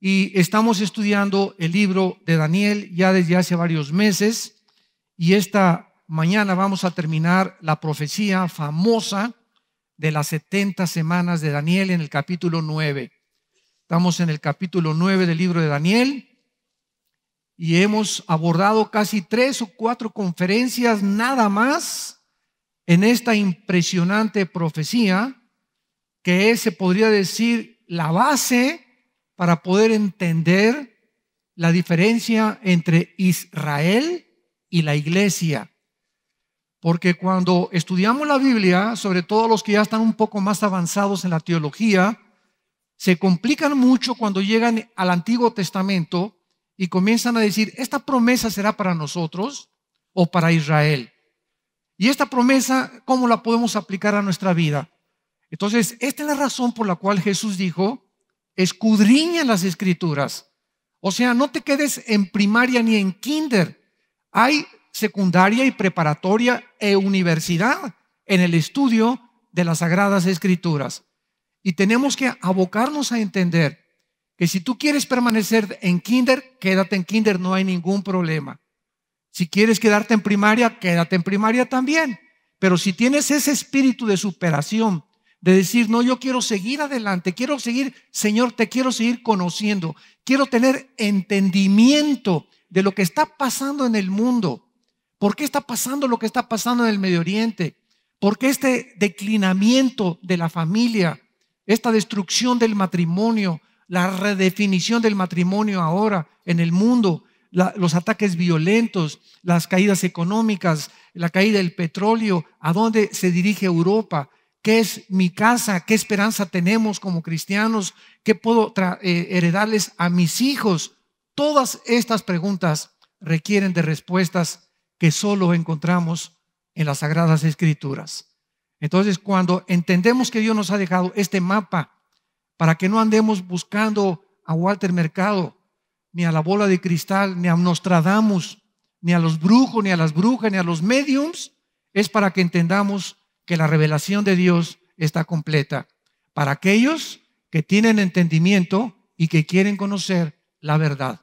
y estamos estudiando el libro de Daniel ya desde hace varios meses y esta mañana vamos a terminar la profecía famosa de las 70 semanas de Daniel en el capítulo 9. Estamos en el capítulo 9 del libro de Daniel y hemos abordado casi tres o cuatro conferencias nada más en esta impresionante profecía que es, se podría decir, la base para poder entender la diferencia entre Israel y la iglesia. Porque cuando estudiamos la Biblia, sobre todo los que ya están un poco más avanzados en la teología, se complican mucho cuando llegan al Antiguo Testamento y comienzan a decir, esta promesa será para nosotros o para Israel. Y esta promesa, ¿cómo la podemos aplicar a nuestra vida? Entonces, esta es la razón por la cual Jesús dijo escudriña las escrituras. O sea, no te quedes en primaria ni en kinder. Hay secundaria y preparatoria e universidad en el estudio de las sagradas escrituras. Y tenemos que abocarnos a entender que si tú quieres permanecer en kinder, quédate en kinder, no hay ningún problema. Si quieres quedarte en primaria, quédate en primaria también. Pero si tienes ese espíritu de superación de decir, no, yo quiero seguir adelante, quiero seguir, Señor, te quiero seguir conociendo, quiero tener entendimiento de lo que está pasando en el mundo. ¿Por qué está pasando lo que está pasando en el Medio Oriente? ¿Por qué este declinamiento de la familia, esta destrucción del matrimonio, la redefinición del matrimonio ahora en el mundo, los ataques violentos, las caídas económicas, la caída del petróleo, a dónde se dirige Europa? ¿Qué es mi casa? ¿Qué esperanza tenemos como cristianos? ¿Qué puedo eh, heredarles a mis hijos? Todas estas preguntas requieren de respuestas que solo encontramos en las Sagradas Escrituras. Entonces, cuando entendemos que Dios nos ha dejado este mapa para que no andemos buscando a Walter Mercado, ni a la bola de cristal, ni a Nostradamus, ni a los brujos, ni a las brujas, ni a los mediums, es para que entendamos que la revelación de Dios está completa para aquellos que tienen entendimiento y que quieren conocer la verdad.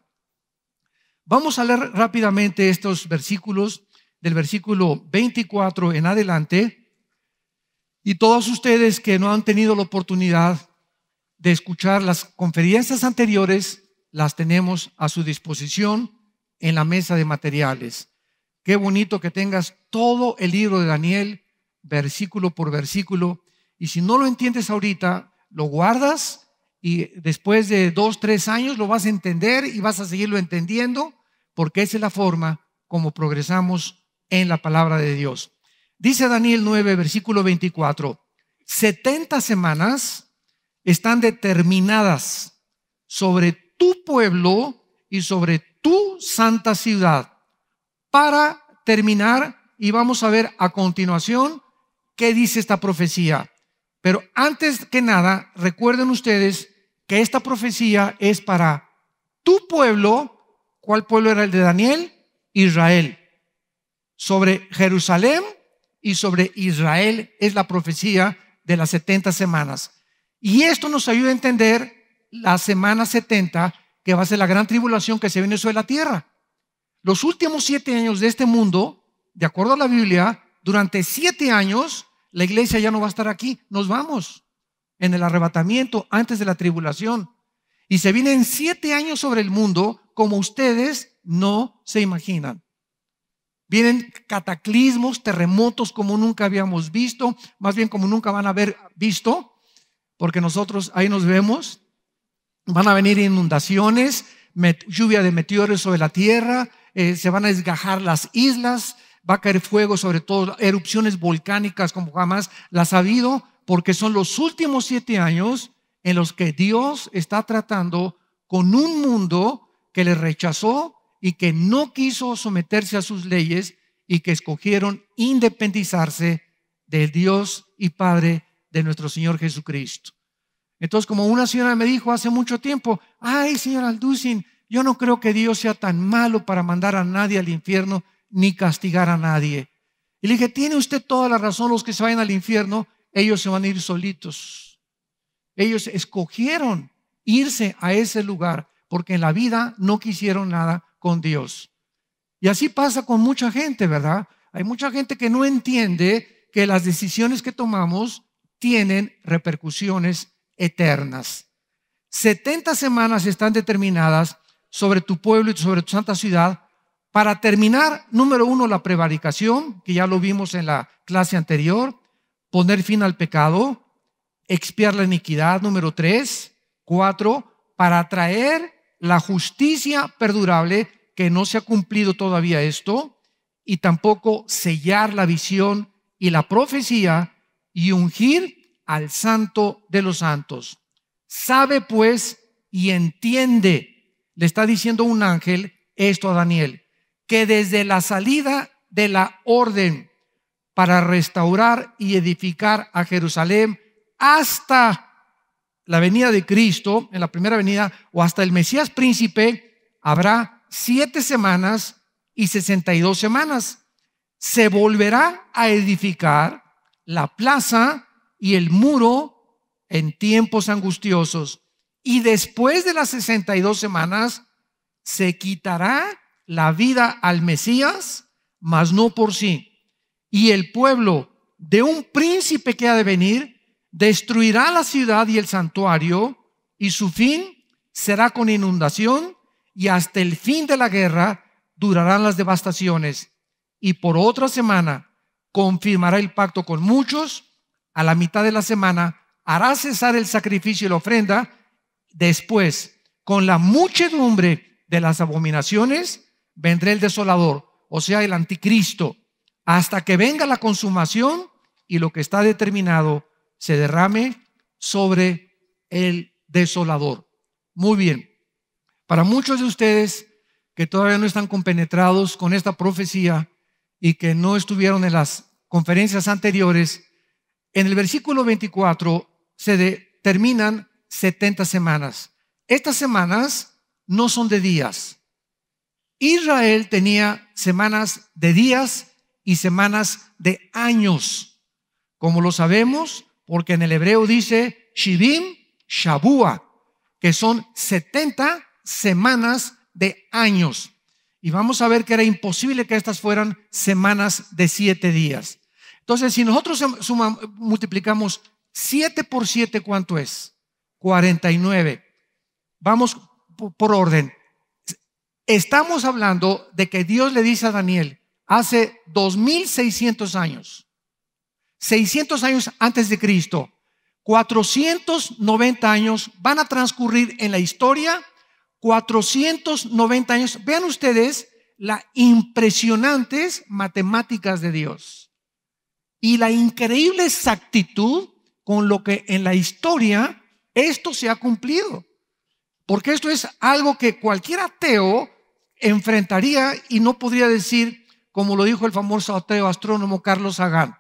Vamos a leer rápidamente estos versículos del versículo 24 en adelante. Y todos ustedes que no han tenido la oportunidad de escuchar las conferencias anteriores, las tenemos a su disposición en la mesa de materiales. Qué bonito que tengas todo el libro de Daniel versículo por versículo. Y si no lo entiendes ahorita, lo guardas y después de dos, tres años lo vas a entender y vas a seguirlo entendiendo, porque esa es la forma como progresamos en la palabra de Dios. Dice Daniel 9, versículo 24, 70 semanas están determinadas sobre tu pueblo y sobre tu santa ciudad para terminar y vamos a ver a continuación qué dice esta profecía. Pero antes que nada, recuerden ustedes que esta profecía es para tu pueblo. ¿Cuál pueblo era el de Daniel? Israel. Sobre Jerusalén y sobre Israel es la profecía de las 70 semanas. Y esto nos ayuda a entender la semana 70, que va a ser la gran tribulación que se viene sobre la tierra. Los últimos siete años de este mundo, de acuerdo a la Biblia, durante siete años la iglesia ya no va a estar aquí, nos vamos en el arrebatamiento antes de la tribulación. Y se vienen siete años sobre el mundo como ustedes no se imaginan. Vienen cataclismos, terremotos como nunca habíamos visto, más bien como nunca van a haber visto, porque nosotros ahí nos vemos. Van a venir inundaciones, lluvia de meteores sobre la tierra, eh, se van a desgajar las islas, va a caer fuego sobre todo, erupciones volcánicas como jamás las ha habido, porque son los últimos siete años en los que Dios está tratando con un mundo que le rechazó y que no quiso someterse a sus leyes y que escogieron independizarse del Dios y Padre de nuestro Señor Jesucristo. Entonces, como una señora me dijo hace mucho tiempo, ay, señor Alducin, yo no creo que Dios sea tan malo para mandar a nadie al infierno ni castigar a nadie. Y le dije, tiene usted toda la razón, los que se vayan al infierno, ellos se van a ir solitos. Ellos escogieron irse a ese lugar porque en la vida no quisieron nada con Dios. Y así pasa con mucha gente, ¿verdad? Hay mucha gente que no entiende que las decisiones que tomamos tienen repercusiones eternas. 70 semanas están determinadas sobre tu pueblo y sobre tu santa ciudad para terminar, número uno, la prevaricación, que ya lo vimos en la clase anterior, poner fin al pecado, expiar la iniquidad, número tres, cuatro, para traer la justicia perdurable, que no se ha cumplido todavía esto, y tampoco sellar la visión y la profecía y ungir al santo de los santos. Sabe pues y entiende, le está diciendo un ángel esto a Daniel que desde la salida de la orden para restaurar y edificar a Jerusalén hasta la venida de Cristo, en la primera venida, o hasta el Mesías príncipe, habrá siete semanas y sesenta y dos semanas. Se volverá a edificar la plaza y el muro en tiempos angustiosos. Y después de las 62 semanas, se quitará la vida al Mesías, mas no por sí. Y el pueblo de un príncipe que ha de venir destruirá la ciudad y el santuario, y su fin será con inundación, y hasta el fin de la guerra durarán las devastaciones. Y por otra semana confirmará el pacto con muchos, a la mitad de la semana hará cesar el sacrificio y la ofrenda, después, con la muchedumbre de las abominaciones, vendrá el desolador, o sea, el anticristo, hasta que venga la consumación y lo que está determinado se derrame sobre el desolador. Muy bien. Para muchos de ustedes que todavía no están compenetrados con esta profecía y que no estuvieron en las conferencias anteriores, en el versículo 24 se determinan 70 semanas. Estas semanas no son de días, Israel tenía semanas de días y semanas de años. Como lo sabemos, porque en el hebreo dice Shibim Shabua, que son 70 semanas de años. Y vamos a ver que era imposible que estas fueran semanas de siete días. Entonces, si nosotros multiplicamos 7 por 7, ¿cuánto es? 49. Vamos por orden. Estamos hablando de que Dios le dice a Daniel hace 2600 años, 600 años antes de Cristo, 490 años van a transcurrir en la historia, 490 años. Vean ustedes las impresionantes matemáticas de Dios y la increíble exactitud con lo que en la historia esto se ha cumplido. Porque esto es algo que cualquier ateo enfrentaría y no podría decir, como lo dijo el famoso ateo astrónomo Carlos Sagan,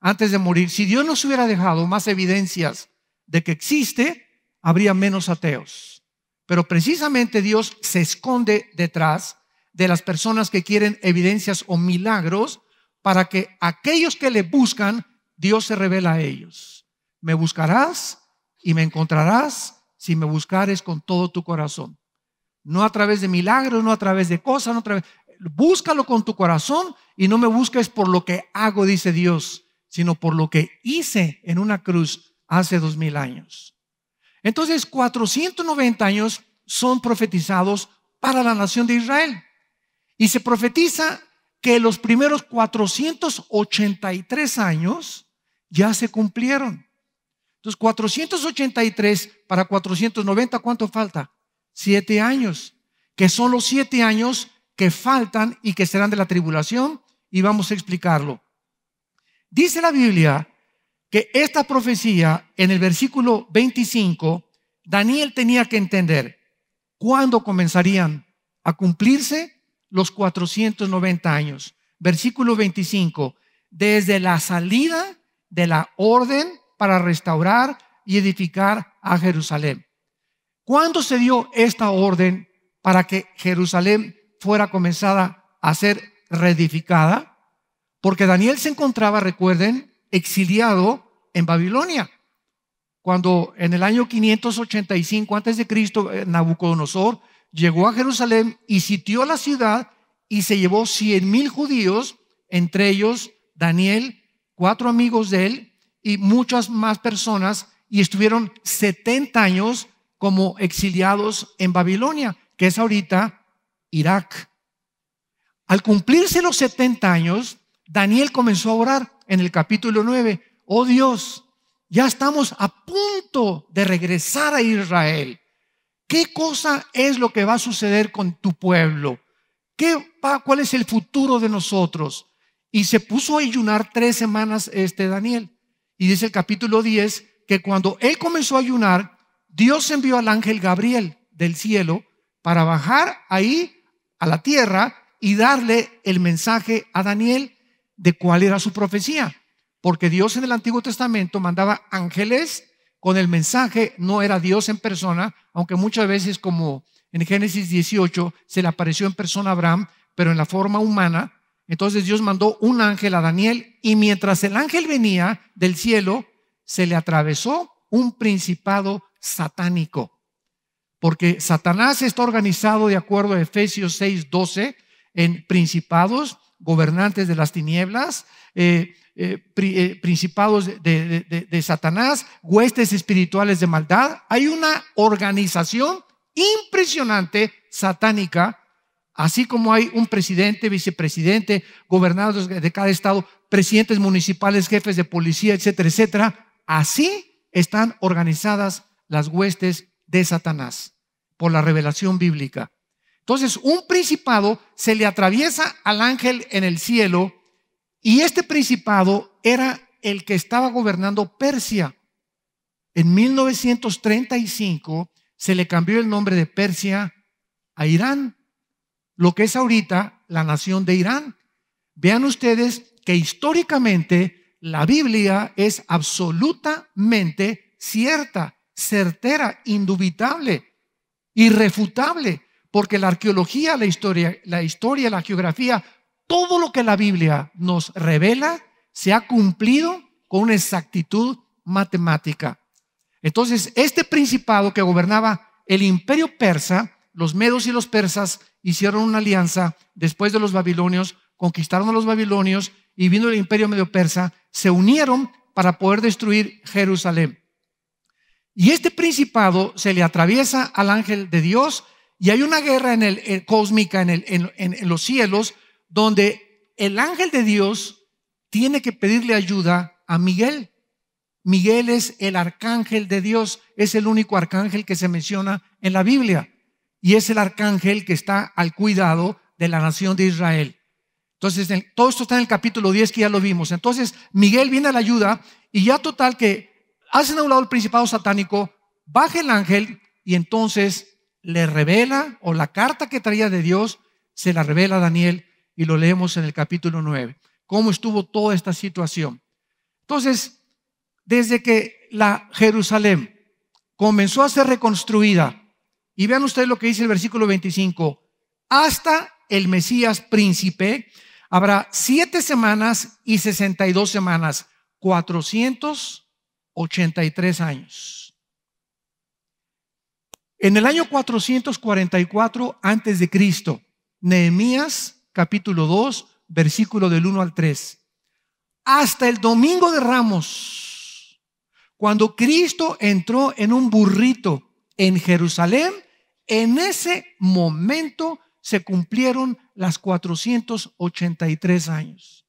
antes de morir, si Dios nos hubiera dejado más evidencias de que existe, habría menos ateos. Pero precisamente Dios se esconde detrás de las personas que quieren evidencias o milagros para que aquellos que le buscan, Dios se revela a ellos. Me buscarás y me encontrarás si me buscares con todo tu corazón. No a través de milagros, no a través de cosas, no a través... Búscalo con tu corazón y no me busques por lo que hago, dice Dios, sino por lo que hice en una cruz hace dos mil años. Entonces, 490 años son profetizados para la nación de Israel. Y se profetiza que los primeros 483 años ya se cumplieron. Entonces, 483 para 490, ¿cuánto falta? siete años, que son los siete años que faltan y que serán de la tribulación, y vamos a explicarlo. Dice la Biblia que esta profecía en el versículo 25, Daniel tenía que entender cuándo comenzarían a cumplirse los 490 años. Versículo 25, desde la salida de la orden para restaurar y edificar a Jerusalén. ¿Cuándo se dio esta orden para que Jerusalén fuera comenzada a ser reedificada? Porque Daniel se encontraba, recuerden, exiliado en Babilonia. Cuando en el año 585 a.C. Eh, Nabucodonosor llegó a Jerusalén y sitió la ciudad y se llevó 100 mil judíos, entre ellos Daniel, cuatro amigos de él y muchas más personas, y estuvieron 70 años como exiliados en Babilonia, que es ahorita Irak. Al cumplirse los 70 años, Daniel comenzó a orar en el capítulo 9, oh Dios, ya estamos a punto de regresar a Israel. ¿Qué cosa es lo que va a suceder con tu pueblo? ¿Qué, ¿Cuál es el futuro de nosotros? Y se puso a ayunar tres semanas este Daniel. Y dice el capítulo 10 que cuando él comenzó a ayunar, Dios envió al ángel Gabriel del cielo para bajar ahí a la tierra y darle el mensaje a Daniel de cuál era su profecía. Porque Dios en el Antiguo Testamento mandaba ángeles con el mensaje, no era Dios en persona, aunque muchas veces como en Génesis 18 se le apareció en persona a Abraham, pero en la forma humana. Entonces Dios mandó un ángel a Daniel y mientras el ángel venía del cielo, se le atravesó un principado satánico. Porque Satanás está organizado de acuerdo a Efesios 6:12 en principados, gobernantes de las tinieblas, eh, eh, eh, principados de, de, Satanás, huestes espirituales de maldad. Hay una organización impresionante satánica, así como hay un presidente, vicepresidente, gobernados de cada estado, presidentes municipales, jefes de policía, etcétera, etcétera. Así están organizadas las huestes de Satanás por la revelación bíblica. Entonces, un principado se le atraviesa al ángel en el cielo y este principado era el que estaba gobernando Persia. En 1935 se le cambió el nombre de Persia a Irán, lo que es ahorita la nación de Irán. Vean ustedes que históricamente la Biblia es absolutamente cierta certera, indubitable, irrefutable, porque la arqueología, la historia, la historia, la geografía, todo lo que la Biblia nos revela se ha cumplido con una exactitud matemática. Entonces, este principado que gobernaba el imperio persa, los medos y los persas hicieron una alianza después de los babilonios, conquistaron a los babilonios y viendo el imperio medio persa, se unieron para poder destruir Jerusalén. Y este principado se le atraviesa al ángel de Dios y hay una guerra en el, eh, cósmica en, en los cielos donde el ángel de Dios tiene que pedirle ayuda a Miguel. Miguel es el arcángel de Dios, es el único arcángel que se menciona en la Biblia y es el arcángel que está al cuidado de la nación de Israel. Entonces, todo esto está en el capítulo 10 que ya lo vimos. Entonces, Miguel viene a la ayuda y ya total que hacen a un lado el principado satánico, baja el ángel y entonces le revela, o la carta que traía de Dios, se la revela a Daniel y lo leemos en el capítulo 9, cómo estuvo toda esta situación. Entonces, desde que la Jerusalén comenzó a ser reconstruida, y vean ustedes lo que dice el versículo 25, hasta el Mesías príncipe, habrá siete semanas y sesenta y dos semanas, cuatrocientos 83 años. En el año 444 antes de Cristo, Nehemías capítulo 2, versículo del 1 al 3. Hasta el domingo de Ramos, cuando Cristo entró en un burrito en Jerusalén, en ese momento se cumplieron las 483 años.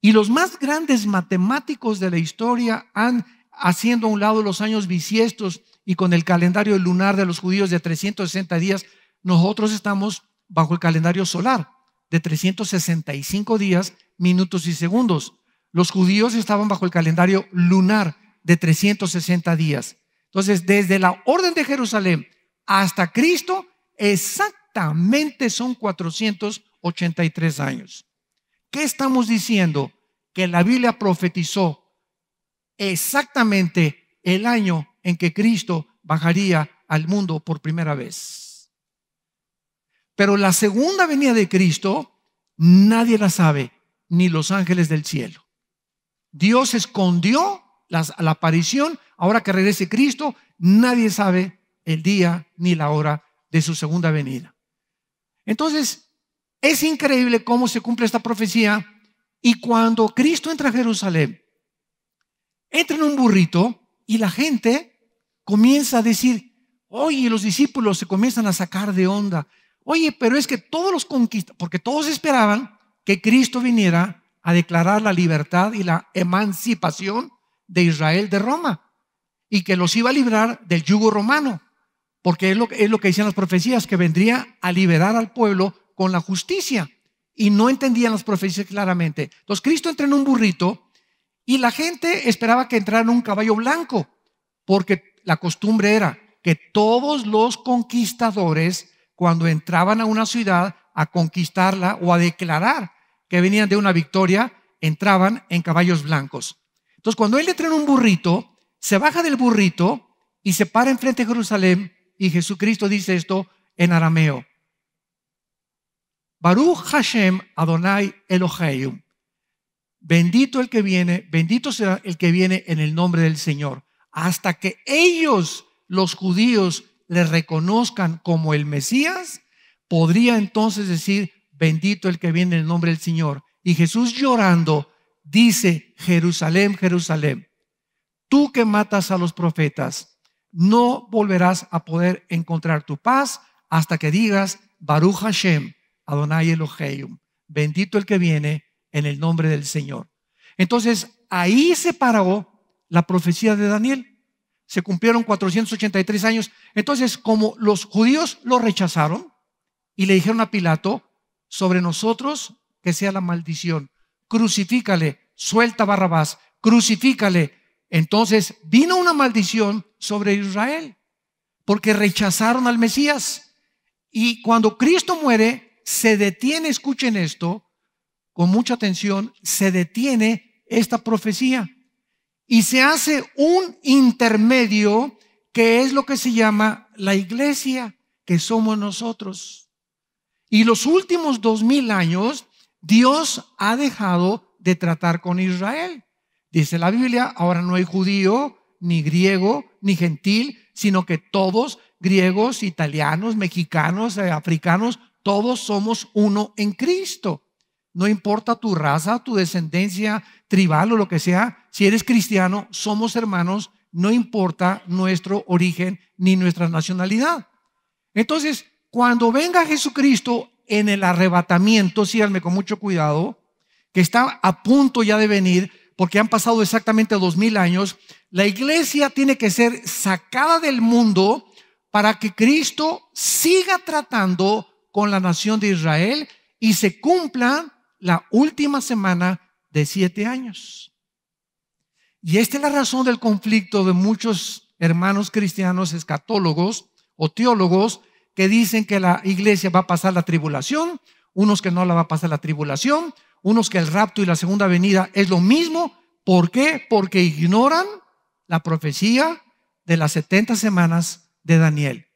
Y los más grandes matemáticos de la historia han, haciendo a un lado los años bisiestos y con el calendario lunar de los judíos de 360 días, nosotros estamos bajo el calendario solar de 365 días, minutos y segundos. Los judíos estaban bajo el calendario lunar de 360 días. Entonces, desde la Orden de Jerusalén hasta Cristo, exactamente son 483 años. ¿Qué estamos diciendo? Que la Biblia profetizó exactamente el año en que Cristo bajaría al mundo por primera vez. Pero la segunda venida de Cristo nadie la sabe, ni los ángeles del cielo. Dios escondió la aparición, ahora que regrese Cristo, nadie sabe el día ni la hora de su segunda venida. Entonces, es increíble cómo se cumple esta profecía. Y cuando Cristo entra a Jerusalén, entra en un burrito y la gente comienza a decir, oye, los discípulos se comienzan a sacar de onda. Oye, pero es que todos los conquistas, porque todos esperaban que Cristo viniera a declarar la libertad y la emancipación de Israel de Roma y que los iba a librar del yugo romano, porque es lo, es lo que decían las profecías, que vendría a liberar al pueblo con la justicia y no entendían las profecías claramente. Entonces Cristo entra en un burrito y la gente esperaba que entrara en un caballo blanco, porque la costumbre era que todos los conquistadores, cuando entraban a una ciudad a conquistarla o a declarar que venían de una victoria, entraban en caballos blancos. Entonces cuando él entra en un burrito, se baja del burrito y se para enfrente de Jerusalén y Jesucristo dice esto en arameo. Baruch Hashem Adonai Eloheim Bendito el que viene, bendito será el que viene en el nombre del Señor. Hasta que ellos, los judíos, le reconozcan como el Mesías, podría entonces decir, bendito el que viene en el nombre del Señor. Y Jesús llorando dice, Jerusalén, Jerusalén, tú que matas a los profetas, no volverás a poder encontrar tu paz hasta que digas, Baruch Hashem, Adonai Eloheim, bendito el que viene en el nombre del Señor. Entonces, ahí se paró la profecía de Daniel. Se cumplieron 483 años. Entonces, como los judíos lo rechazaron y le dijeron a Pilato, sobre nosotros que sea la maldición, crucifícale, suelta Barrabás, crucifícale. Entonces vino una maldición sobre Israel, porque rechazaron al Mesías. Y cuando Cristo muere, se detiene, escuchen esto, con mucha atención, se detiene esta profecía y se hace un intermedio que es lo que se llama la iglesia, que somos nosotros. Y los últimos dos mil años, Dios ha dejado de tratar con Israel. Dice la Biblia, ahora no hay judío, ni griego, ni gentil, sino que todos, griegos, italianos, mexicanos, eh, africanos, todos somos uno en Cristo. No importa tu raza, tu descendencia tribal o lo que sea, si eres cristiano, somos hermanos, no importa nuestro origen ni nuestra nacionalidad. Entonces, cuando venga Jesucristo en el arrebatamiento, síganme con mucho cuidado, que está a punto ya de venir, porque han pasado exactamente dos mil años, la iglesia tiene que ser sacada del mundo para que Cristo siga tratando con la nación de Israel y se cumpla la última semana de siete años. Y esta es la razón del conflicto de muchos hermanos cristianos escatólogos o teólogos que dicen que la iglesia va a pasar la tribulación, unos que no la va a pasar la tribulación, unos que el rapto y la segunda venida es lo mismo. ¿Por qué? Porque ignoran la profecía de las 70 semanas de Daniel,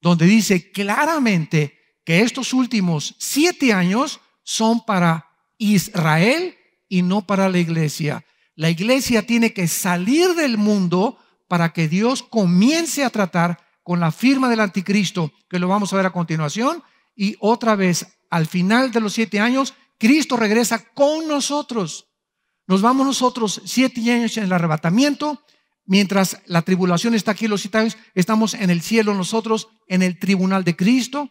donde dice claramente que estos últimos siete años son para Israel y no para la iglesia. La iglesia tiene que salir del mundo para que Dios comience a tratar con la firma del anticristo, que lo vamos a ver a continuación, y otra vez, al final de los siete años, Cristo regresa con nosotros. Nos vamos nosotros siete años en el arrebatamiento, mientras la tribulación está aquí, los siete años, estamos en el cielo nosotros, en el tribunal de Cristo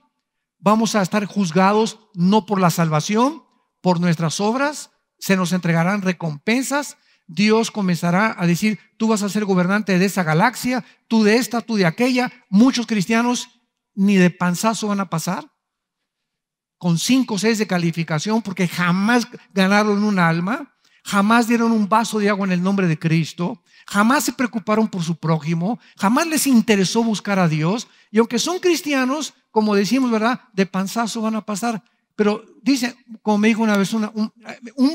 vamos a estar juzgados no por la salvación, por nuestras obras, se nos entregarán recompensas. Dios comenzará a decir, tú vas a ser gobernante de esa galaxia, tú de esta, tú de aquella. Muchos cristianos ni de panzazo van a pasar con cinco o seis de calificación porque jamás ganaron un alma, jamás dieron un vaso de agua en el nombre de Cristo, jamás se preocuparon por su prójimo, jamás les interesó buscar a Dios, y aunque son cristianos, como decimos, ¿verdad? De panzazo van a pasar. Pero dice, como me dijo una vez un,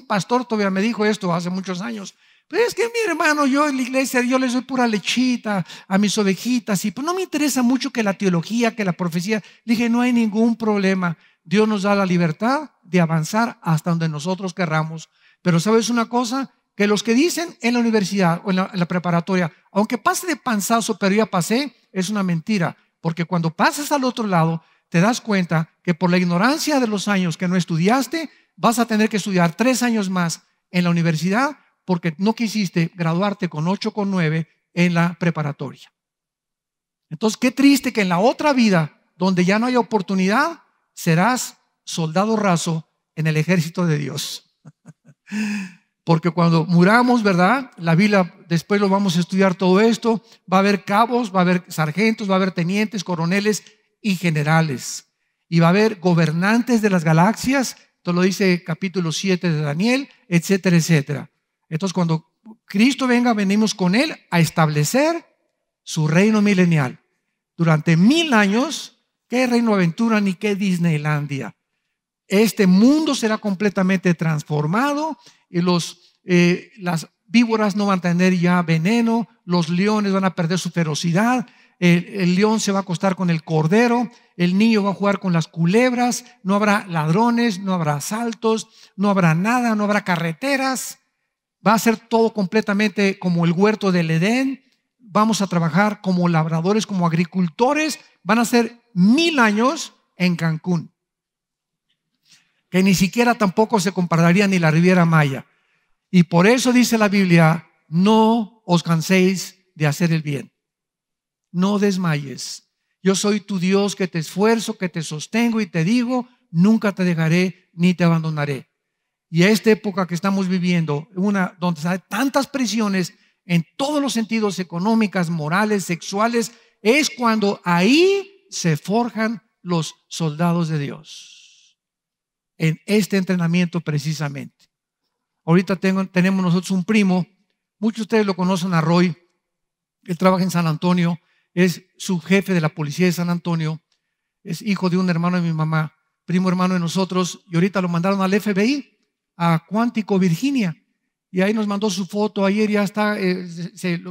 pastor, todavía me dijo esto hace muchos años. Pero pues es que mi hermano, yo en la iglesia, yo les doy pura lechita a mis ovejitas y pues no me interesa mucho que la teología, que la profecía. dije, no hay ningún problema. Dios nos da la libertad de avanzar hasta donde nosotros querramos. Pero sabes una cosa, que los que dicen en la universidad o en la, en preparatoria, aunque pase de panzazo, pero ya pasé, es una mentira. Porque cuando pasas al otro lado, te das cuenta que por la ignorancia de los años que no estudiaste, vas a tener que estudiar tres años más en la universidad porque no quisiste graduarte con ocho con nueve en la preparatoria. Entonces, qué triste que en la otra vida, donde ya no hay oportunidad, serás soldado raso en el ejército de Dios. Porque cuando muramos, ¿verdad? La Biblia, después lo vamos a estudiar todo esto, va a haber cabos, va a haber sargentos, va a haber tenientes, coroneles y generales. Y va a haber gobernantes de las galaxias, esto lo dice capítulo 7 de Daniel, etcétera, etcétera. Entonces cuando Cristo venga, venimos con Él a establecer su reino milenial. Durante mil años, qué reino aventura ni qué Disneylandia. Este mundo será completamente transformado y los, eh, las víboras no van a tener ya veneno, los leones van a perder su ferocidad, el, el, león se va a acostar con el cordero, el niño va a jugar con las culebras, no habrá ladrones, no habrá asaltos, no habrá nada, no habrá carreteras, va a ser todo completamente como el huerto del Edén, vamos a trabajar como labradores, como agricultores, van a ser mil años en Cancún que ni siquiera tampoco se compararía ni la Riviera Maya. Y por eso dice la Biblia, no os canséis de hacer el bien. No desmayes. Yo soy tu Dios que te esfuerzo, que te sostengo y te digo, nunca te dejaré ni te abandonaré. Y a esta época que estamos viviendo, una donde hay tantas presiones en todos los sentidos económicas, morales, sexuales, es cuando ahí se forjan los soldados de Dios en este entrenamiento precisamente. Ahorita tenemos nosotros un primo, muchos de ustedes lo conocen a Roy, él trabaja en San Antonio, es su jefe de la policía de San Antonio, es hijo de un hermano de mi mamá, primo hermano de nosotros, y ahorita lo mandaron al FBI, a Cuántico, Virginia, y ahí nos mandó su foto, ayer ya está, eh,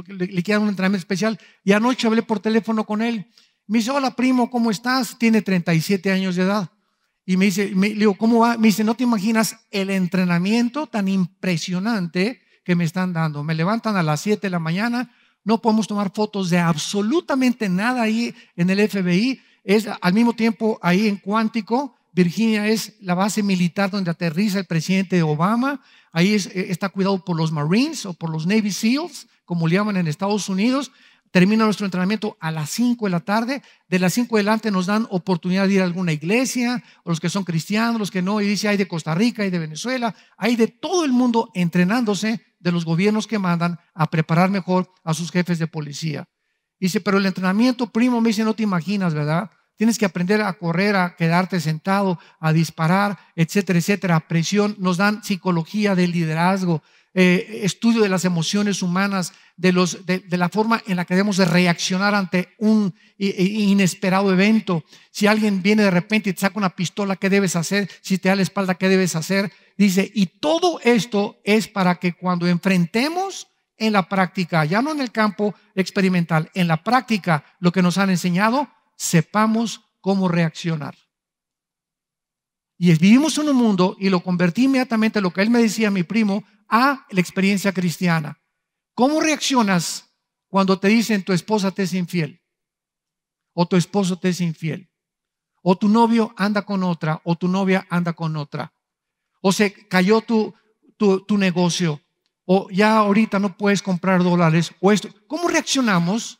le, le quedaron un entrenamiento especial, y anoche hablé por teléfono con él, me dice, hola primo, ¿cómo estás? Tiene 37 años de edad. Y me dice, digo, ¿cómo va? Me dice, no te imaginas el entrenamiento tan impresionante que me están dando. Me levantan a las 7 de la mañana, no podemos tomar fotos de absolutamente nada ahí en el FBI. Es al mismo tiempo ahí en Cuántico, Virginia es la base militar donde aterriza el presidente Obama. Ahí eh, está cuidado por los Marines o por los Navy SEALs, como le llaman en Estados Unidos termina nuestro entrenamiento a las 5 de la tarde. De las 5 adelante nos dan oportunidad de ir a alguna iglesia, los que son cristianos, los que no, y dice, hay de Costa Rica, hay de Venezuela, hay de todo el mundo entrenándose de los gobiernos que mandan a preparar mejor a sus jefes de policía. Dice, pero el entrenamiento, primo, me dice, no te imaginas, ¿verdad? Tienes que aprender a correr, a quedarte sentado, a disparar, etcétera, etcétera. Presión, nos dan psicología del liderazgo, eh, estudio de las emociones humanas, de, los, de, la forma en la que debemos de reaccionar ante un inesperado evento. Si alguien viene de repente y te saca una pistola, ¿qué debes hacer? Si te da la espalda, ¿qué debes hacer? Dice, y todo esto es para que cuando enfrentemos en la práctica, ya no en el campo experimental, en la práctica lo que nos han enseñado, sepamos cómo reaccionar. Y vivimos en un mundo y lo convertí inmediatamente, lo que él me decía, mi primo, a la experiencia cristiana. ¿Cómo reaccionas cuando te dicen tu esposa te es infiel? O tu esposo te es infiel. O tu novio anda con otra. O tu novia anda con otra. O se cayó tu, tu, negocio. O ya ahorita no puedes comprar dólares. O ¿Cómo reaccionamos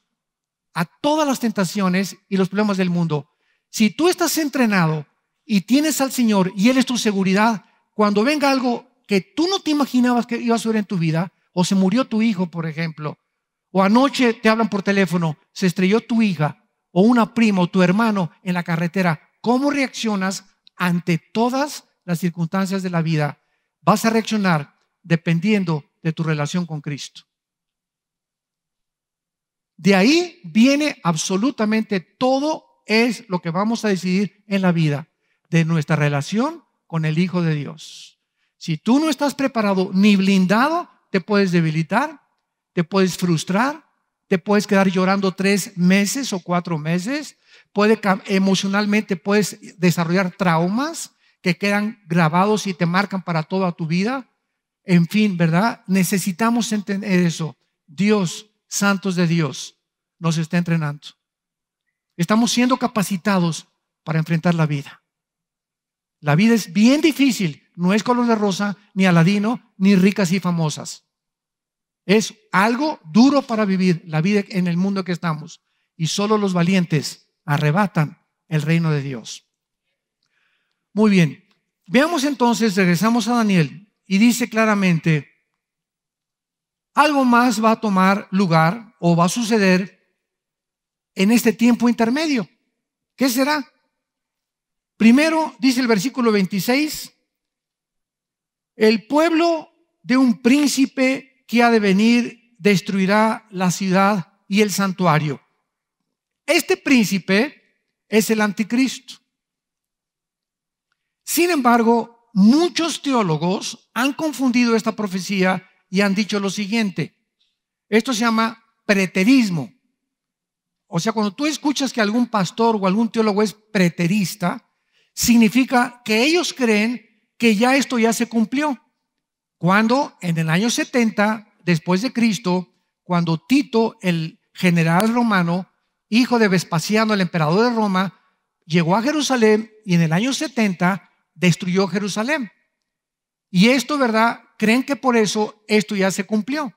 a todas las tentaciones y los problemas del mundo? Si tú estás entrenado y tienes al Señor y Él es tu seguridad, cuando venga algo que tú no te imaginabas que iba a suceder en tu vida, o se murió tu hijo, por ejemplo, o anoche te hablan por teléfono, se estrelló tu hija, o una prima, o tu hermano en la carretera, ¿cómo reaccionas ante todas las circunstancias de la vida? Vas a reaccionar dependiendo de tu relación con Cristo. De ahí viene absolutamente todo es lo que vamos a decidir en la vida de nuestra relación con el Hijo de Dios. Si tú no estás preparado ni blindado, te puedes debilitar, te puedes frustrar, te puedes quedar llorando tres meses o cuatro meses, puede, emocionalmente puedes desarrollar traumas que quedan grabados y te marcan para toda tu vida. En fin, ¿verdad? Necesitamos entender eso. Dios, santos de Dios, nos está entrenando. Estamos siendo capacitados para enfrentar la vida. La vida es bien difícil, no es color de rosa, ni aladino, ni ricas y famosas. Es algo duro para vivir la vida en el mundo que estamos. Y solo los valientes arrebatan el reino de Dios. Muy bien. Veamos entonces, regresamos a Daniel y dice claramente, algo más va a tomar lugar o va a suceder en este tiempo intermedio. ¿Qué será? Primero, dice el versículo 26, el pueblo de un príncipe que ha de venir destruirá la ciudad y el santuario. Este príncipe es el anticristo. Sin embargo, muchos teólogos han confundido esta profecía y han dicho lo siguiente. Esto se llama preterismo. O sea, cuando tú escuchas que algún pastor o algún teólogo es preterista, significa que ellos creen que ya esto ya se cumplió. Cuando en el año 70 después de Cristo, cuando Tito, el general romano, hijo de Vespasiano, el emperador de Roma, llegó a Jerusalén y en el año 70 destruyó Jerusalén. Y esto, ¿verdad? Creen que por eso esto ya se cumplió.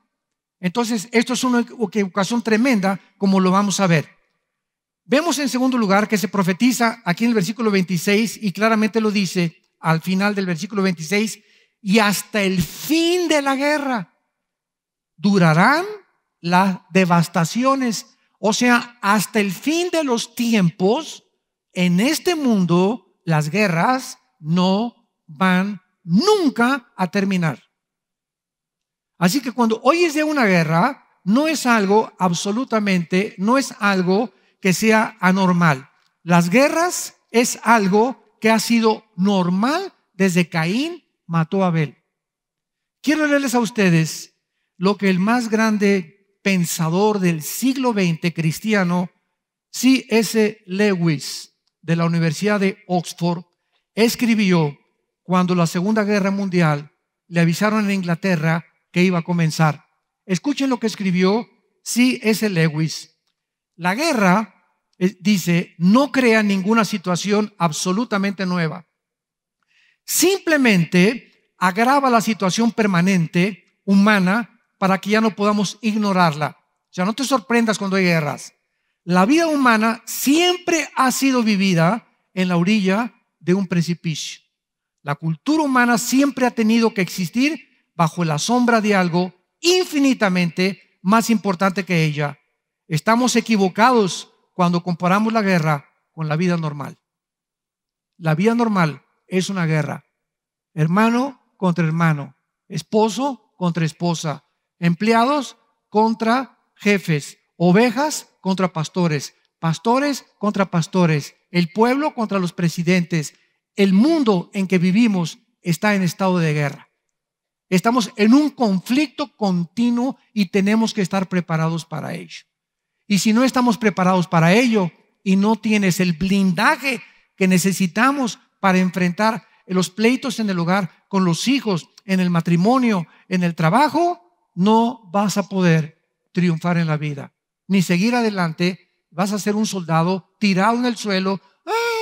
Entonces, esto es una equivocación tremenda, como lo vamos a ver. Vemos en segundo lugar que se profetiza aquí en el versículo 26 y claramente lo dice al final del versículo 26 y hasta el fin de la guerra durarán las devastaciones. O sea, hasta el fin de los tiempos, en este mundo, las guerras no van nunca a terminar. Así que cuando hoy es de una guerra, no es algo absolutamente, no es algo que sea anormal. Las guerras es algo que ha sido normal desde Caín mató a Abel. Quiero leerles a ustedes lo que el más grande pensador del siglo XX cristiano, C.S. Lewis, de la Universidad de Oxford, escribió cuando la Segunda Guerra Mundial le avisaron en Inglaterra que iba a comenzar. Escuchen lo que escribió C.S. Lewis. La guerra, eh, dice, no crea ninguna situación absolutamente nueva. Simplemente agrava la situación permanente humana para que ya no podamos ignorarla. O sea, no te sorprendas cuando hay guerras. La vida humana siempre ha sido vivida en la orilla de un precipicio. La cultura humana siempre ha tenido que existir bajo la sombra de algo infinitamente más importante que ella, Estamos equivocados cuando comparamos la guerra con la vida normal. La vida normal es una guerra. Hermano contra hermano, esposo contra esposa, empleados contra jefes, ovejas contra pastores, pastores contra pastores, el pueblo contra los presidentes. El mundo en que vivimos está en estado de guerra. Estamos en un conflicto continuo y tenemos que estar preparados para ello. Y si no estamos preparados para ello y no tienes el blindaje que necesitamos para enfrentar los pleitos en el hogar, con los hijos, en el matrimonio, en el trabajo, no vas a poder triunfar en la vida, ni seguir adelante. Vas a ser un soldado tirado en el suelo,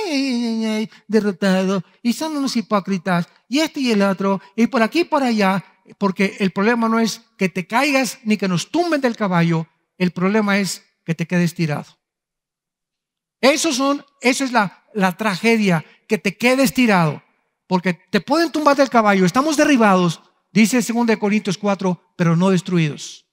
ay, derrotado, y son unos hipócritas, y este y el otro, y por aquí y por allá, porque el problema no es que te caigas ni que nos tumben del caballo, el problema es que te quedes tirado. Eso son, esa es la, tragedia, que te quedes tirado, porque te pueden tumbar del caballo, estamos derribados, dice 2 Corintios 4, pero no destruidos.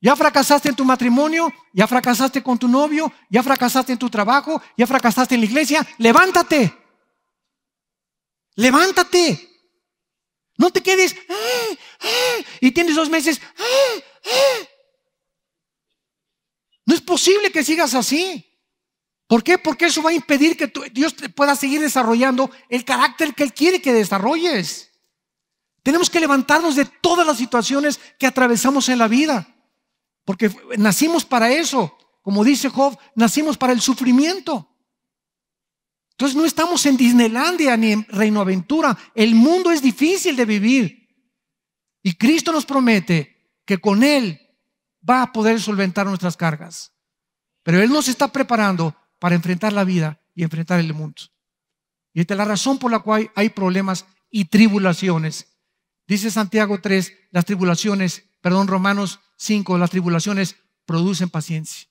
Ya fracasaste en tu matrimonio, ya fracasaste con tu novio, ya fracasaste en tu trabajo, ya fracasaste en la iglesia. Levántate. Levántate. No te quedes. Ah, ah", y tienes dos meses. Ah, no es posible que sigas así. ¿Por qué? Porque eso va a impedir que Dios te pueda seguir desarrollando el carácter que Él quiere que desarrolles. Tenemos que levantarnos de todas las situaciones que atravesamos en la vida. Porque nacimos para eso. Como dice Job, nacimos para el sufrimiento. Entonces no estamos en Disneylandia ni en Reino Aventura. El mundo es difícil de vivir. Y Cristo nos promete que con Él va a poder solventar nuestras cargas. Pero Él nos está preparando para enfrentar la vida y enfrentar el mundo. Y esta es la razón por la cual hay problemas y tribulaciones. Dice Santiago 3, las tribulaciones, perdón, Romanos 5, las tribulaciones producen paciencia.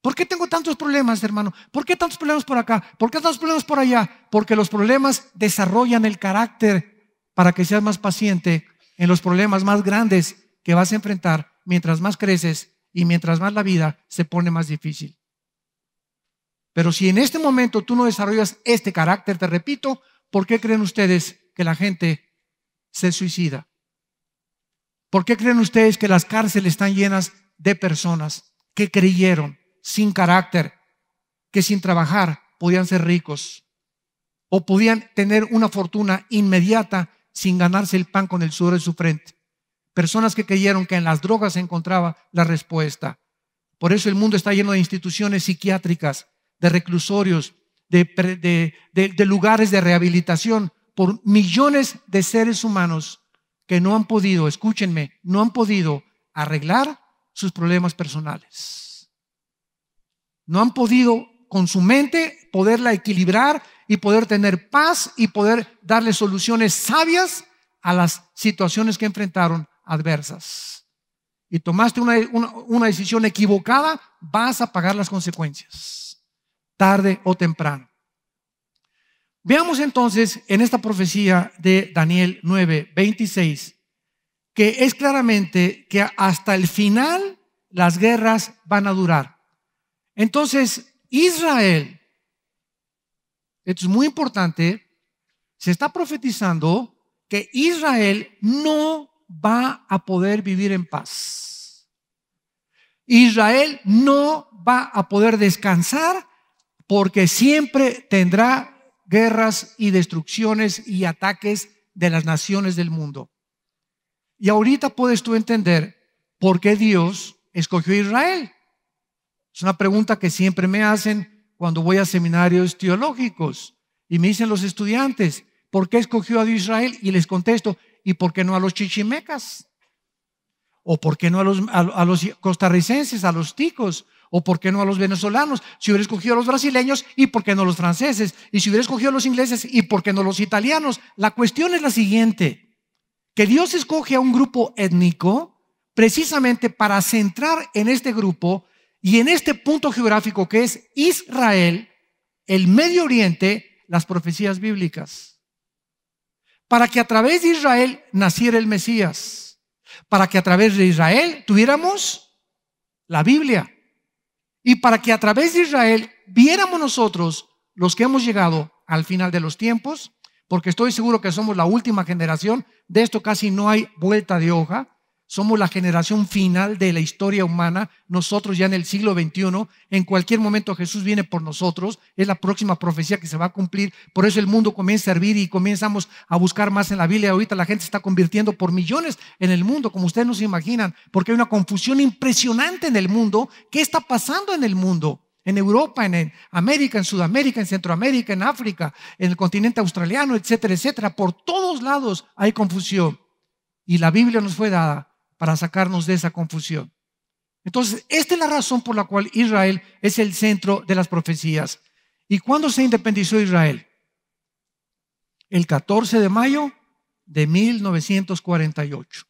¿Por qué tengo tantos problemas, hermano? ¿Por qué tantos problemas por acá? ¿Por qué tantos problemas por allá? Porque los problemas desarrollan el carácter para que seas más paciente en los problemas más grandes que vas a enfrentar mientras más creces y mientras más la vida se pone más difícil. Pero si en este momento tú no desarrollas este carácter, te repito, ¿por qué creen ustedes que la gente se suicida? ¿Por qué creen ustedes que las cárceles están llenas de personas que creyeron sin carácter, que sin trabajar podían ser ricos o podían tener una fortuna inmediata sin ganarse el pan con el sudor de su frente? Personas que creyeron que en las drogas se encontraba la respuesta. Por eso el mundo está lleno de instituciones psiquiátricas, de reclusorios, de, lugares de rehabilitación por millones de seres humanos que no han podido, escúchenme, no han podido arreglar sus problemas personales. No han podido con su mente poderla equilibrar y poder tener paz y poder darle soluciones sabias a las situaciones que enfrentaron adversas y tomaste una, decisión equivocada, vas a pagar las consecuencias, tarde o temprano. Veamos entonces en esta profecía de Daniel 9, que es claramente que hasta el final las guerras van a durar. Entonces, Israel, esto es muy importante, se está profetizando que Israel no va a poder vivir en paz. Israel no va a poder descansar porque siempre tendrá guerras y destrucciones y ataques de las naciones del mundo. Y ahorita puedes tú entender por qué Dios escogió a Israel. Es una pregunta que siempre me hacen cuando voy a seminarios teológicos y me dicen los estudiantes, ¿por qué escogió a Israel? Y les contesto, ¿y por qué no a los chichimecas? ¿O por qué no a los, a, los costarricenses, a los ticos? ¿O por qué no a los venezolanos? Si hubiera escogido a los brasileños, ¿y por qué no a los franceses? Y si hubiera escogido a los ingleses, ¿y por qué no a los italianos? La cuestión es la siguiente, que Dios escoge a un grupo étnico precisamente para centrar en este grupo y en este punto geográfico que es Israel, el Medio Oriente, las profecías bíblicas para que a través de Israel naciera el Mesías, para que a través de Israel tuviéramos la Biblia y para que a través de Israel viéramos nosotros los que hemos llegado al final de los tiempos, porque estoy seguro que somos la última generación, de esto casi no hay vuelta de hoja, somos la generación final de la historia humana. Nosotros ya en el siglo XXI, en cualquier momento Jesús viene por nosotros. Es la próxima profecía que se va a cumplir. Por eso el mundo comienza a hervir y comenzamos a buscar más en la Biblia. Ahorita la gente está convirtiendo por millones en el mundo, como ustedes no se imaginan, porque hay una confusión impresionante en el mundo. ¿Qué está pasando en el mundo? en Europa, en América, en Sudamérica, en Centroamérica, en África, en el continente australiano, etcétera, etcétera. Por todos lados hay confusión. Y la Biblia nos fue dada para sacarnos de esa confusión. Entonces, esta es la razón por la cual Israel es el centro de las profecías. ¿Y cuándo se independizó Israel? El 14 de mayo de 1948.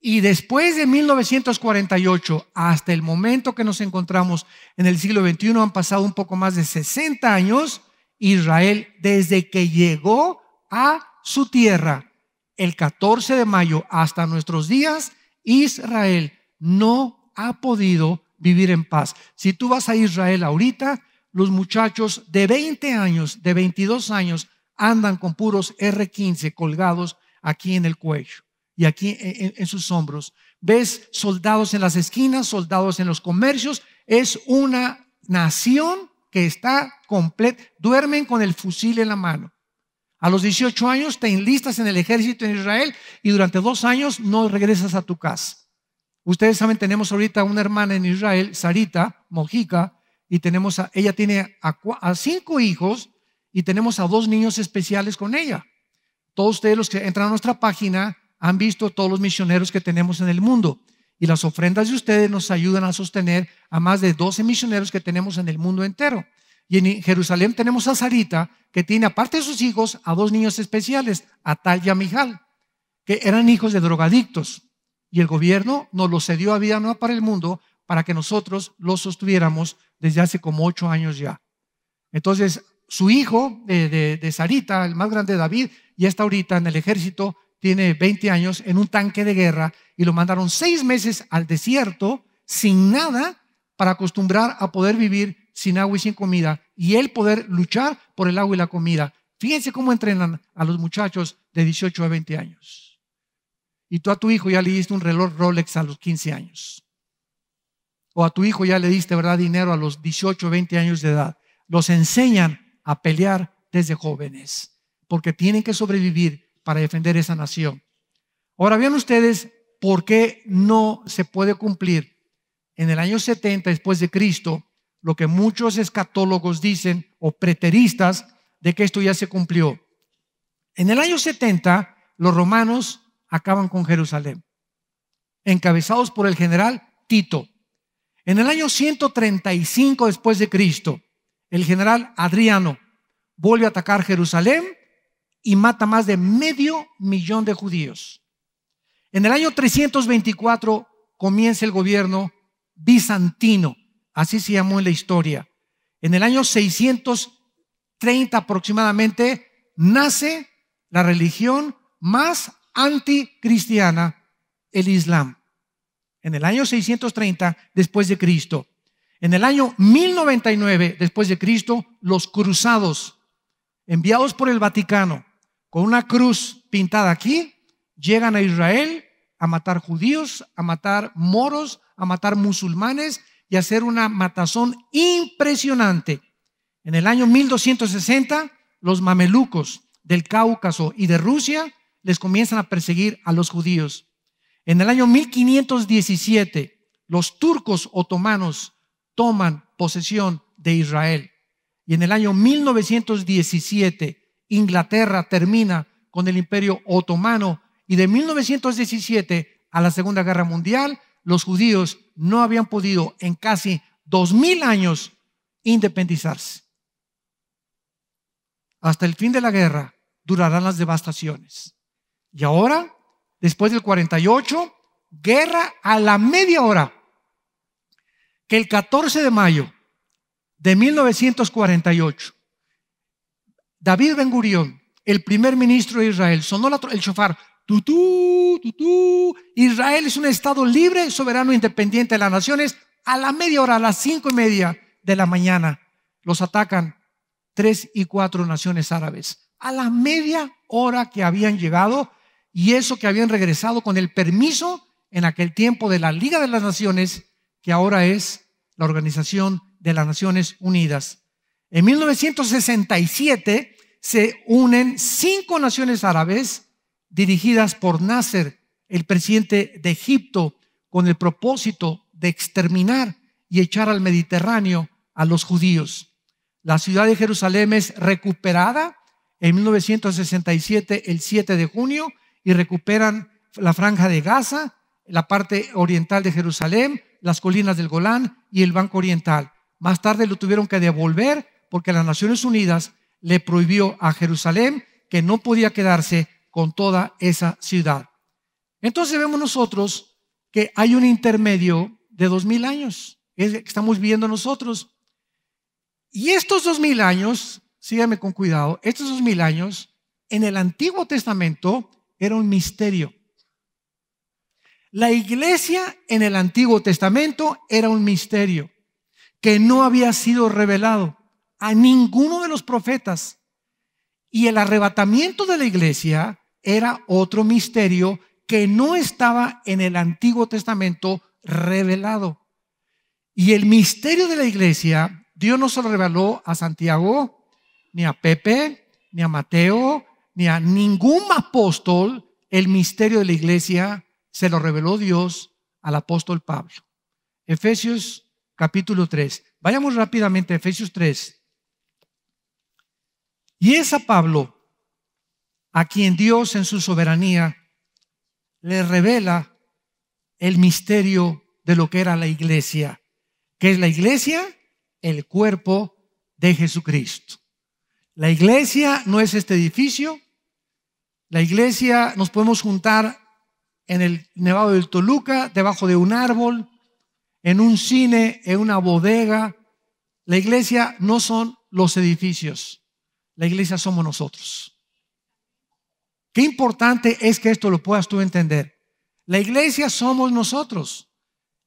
Y después de 1948 hasta el momento que nos encontramos en el siglo XXI han pasado un poco más de 60 años Israel desde que llegó a su tierra el 14 de mayo hasta nuestros días, Israel no ha podido vivir en paz. Si tú vas a Israel ahorita, los muchachos de 20 años, de 22 años, andan con puros R15 colgados aquí en el cuello y aquí en, en sus hombros. Ves soldados en las esquinas, soldados en los comercios. Es una nación que está completa. Duermen con el fusil en la mano. A los 18 años te enlistas en el ejército en Israel y durante dos años no regresas a tu casa. Ustedes saben, tenemos ahorita una hermana en Israel, Sarita Mojica, y tenemos a, ella tiene cinco hijos y tenemos a dos niños especiales con ella. Todos ustedes los que entran a nuestra página han visto todos los misioneros que tenemos en el mundo y las ofrendas de ustedes nos ayudan a sostener a más de 12 misioneros que tenemos en el mundo entero. Y en Jerusalén tenemos a Sarita, que tiene, aparte de sus hijos, a dos niños especiales, a Tal y a Mijal, que eran hijos de drogadictos. Y el gobierno nos los cedió a vida nueva para el mundo para que nosotros los sostuviéramos desde hace como ocho años ya. Entonces, su hijo eh, de, Sarita, el más grande David, ya está ahorita en el ejército, tiene 20 años, en un tanque de guerra, y lo mandaron seis meses al desierto, sin nada, para acostumbrar a poder vivir sin agua y sin comida y el poder luchar por el agua y la comida. Fíjense cómo entrenan a los muchachos de 18 a 20 años. Y tú a tu hijo ya le diste un reloj Rolex a los 15 años. O a tu hijo ya le diste, ¿verdad?, dinero a los 18 o 20 años de edad. Los enseñan a pelear desde jóvenes, porque tienen que sobrevivir para defender esa nación. Ahora vean ustedes por qué no se puede cumplir en el año 70 después de Cristo lo que muchos escatólogos dicen o preteristas de que esto ya se cumplió. En el año 70, los romanos acaban con Jerusalén, encabezados por el general Tito. En el año 135 después de Cristo, el general Adriano vuelve a atacar Jerusalén y mata más de medio millón de judíos. En el año 324 comienza el gobierno bizantino Así se llamó en la historia. En el año 630 aproximadamente nace la religión más anticristiana, el Islam. En el año 630 después de Cristo. En el año 1099 después de Cristo, los cruzados, enviados por el Vaticano, con una cruz pintada aquí, llegan a Israel a matar judíos, a matar moros, a matar musulmanes y hacer una matazón impresionante. En el año 1260, los mamelucos del Cáucaso y de Rusia les comienzan a perseguir a los judíos. En el año 1517, los turcos otomanos toman posesión de Israel. Y en el año 1917, Inglaterra termina con el imperio otomano. Y de 1917 a la Segunda Guerra Mundial, los judíos no habían podido en casi dos mil años independizarse. Hasta el fin de la guerra durarán las devastaciones. Y ahora, después del 48, guerra a la media hora. Que el 14 de mayo de 1948, David Ben Gurión, el primer ministro de Israel, sonó el chofar Tutu, tutú. Israel es un Estado libre, soberano, independiente de las naciones. A la media hora, a las cinco y media de la mañana, los atacan tres y cuatro naciones árabes. A la media hora que habían llegado y eso que habían regresado con el permiso en aquel tiempo de la Liga de las Naciones, que ahora es la Organización de las Naciones Unidas. En 1967 se unen cinco naciones árabes dirigidas por Nasser, el presidente de Egipto, con el propósito de exterminar y echar al Mediterráneo a los judíos. La ciudad de Jerusalén es recuperada en 1967, el 7 de junio, y recuperan la franja de Gaza, la parte oriental de Jerusalén, las colinas del Golán y el Banco Oriental. Más tarde lo tuvieron que devolver porque las Naciones Unidas le prohibió a Jerusalén que no podía quedarse con toda esa ciudad. Entonces vemos nosotros que hay un intermedio de dos mil años, que estamos viendo nosotros. Y estos dos mil años, síganme con cuidado, estos dos mil años en el Antiguo Testamento era un misterio. La iglesia en el Antiguo Testamento era un misterio que no había sido revelado a ninguno de los profetas. Y el arrebatamiento de la iglesia era otro misterio que no estaba en el Antiguo Testamento revelado. Y el misterio de la iglesia, Dios no se lo reveló a Santiago, ni a Pepe, ni a Mateo, ni a ningún apóstol. El misterio de la iglesia se lo reveló Dios al apóstol Pablo. Efesios capítulo 3. Vayamos rápidamente a Efesios 3. Y es a Pablo a quien Dios en su soberanía le revela el misterio de lo que era la iglesia, que es la iglesia, el cuerpo de Jesucristo. La iglesia no es este edificio, la iglesia nos podemos juntar en el Nevado del Toluca, debajo de un árbol, en un cine, en una bodega. La iglesia no son los edificios, la iglesia somos nosotros. Qué importante es que esto lo puedas tú entender. La iglesia somos nosotros.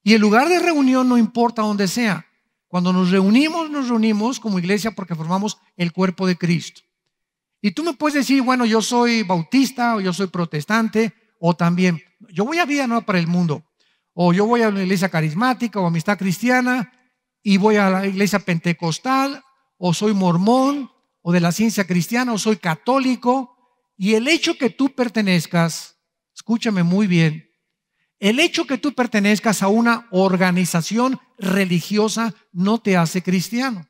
Y el lugar de reunión no importa dónde sea. Cuando nos reunimos, nos reunimos como iglesia porque formamos el cuerpo de Cristo. Y tú me puedes decir, bueno, yo soy bautista o yo soy protestante o también, yo voy a Vida no para el Mundo o yo voy a una iglesia carismática o amistad cristiana y voy a la iglesia pentecostal o soy mormón o de la ciencia cristiana o soy católico y el hecho que tú pertenezcas, escúchame muy bien, el hecho que tú pertenezcas a una organización religiosa no te hace cristiano.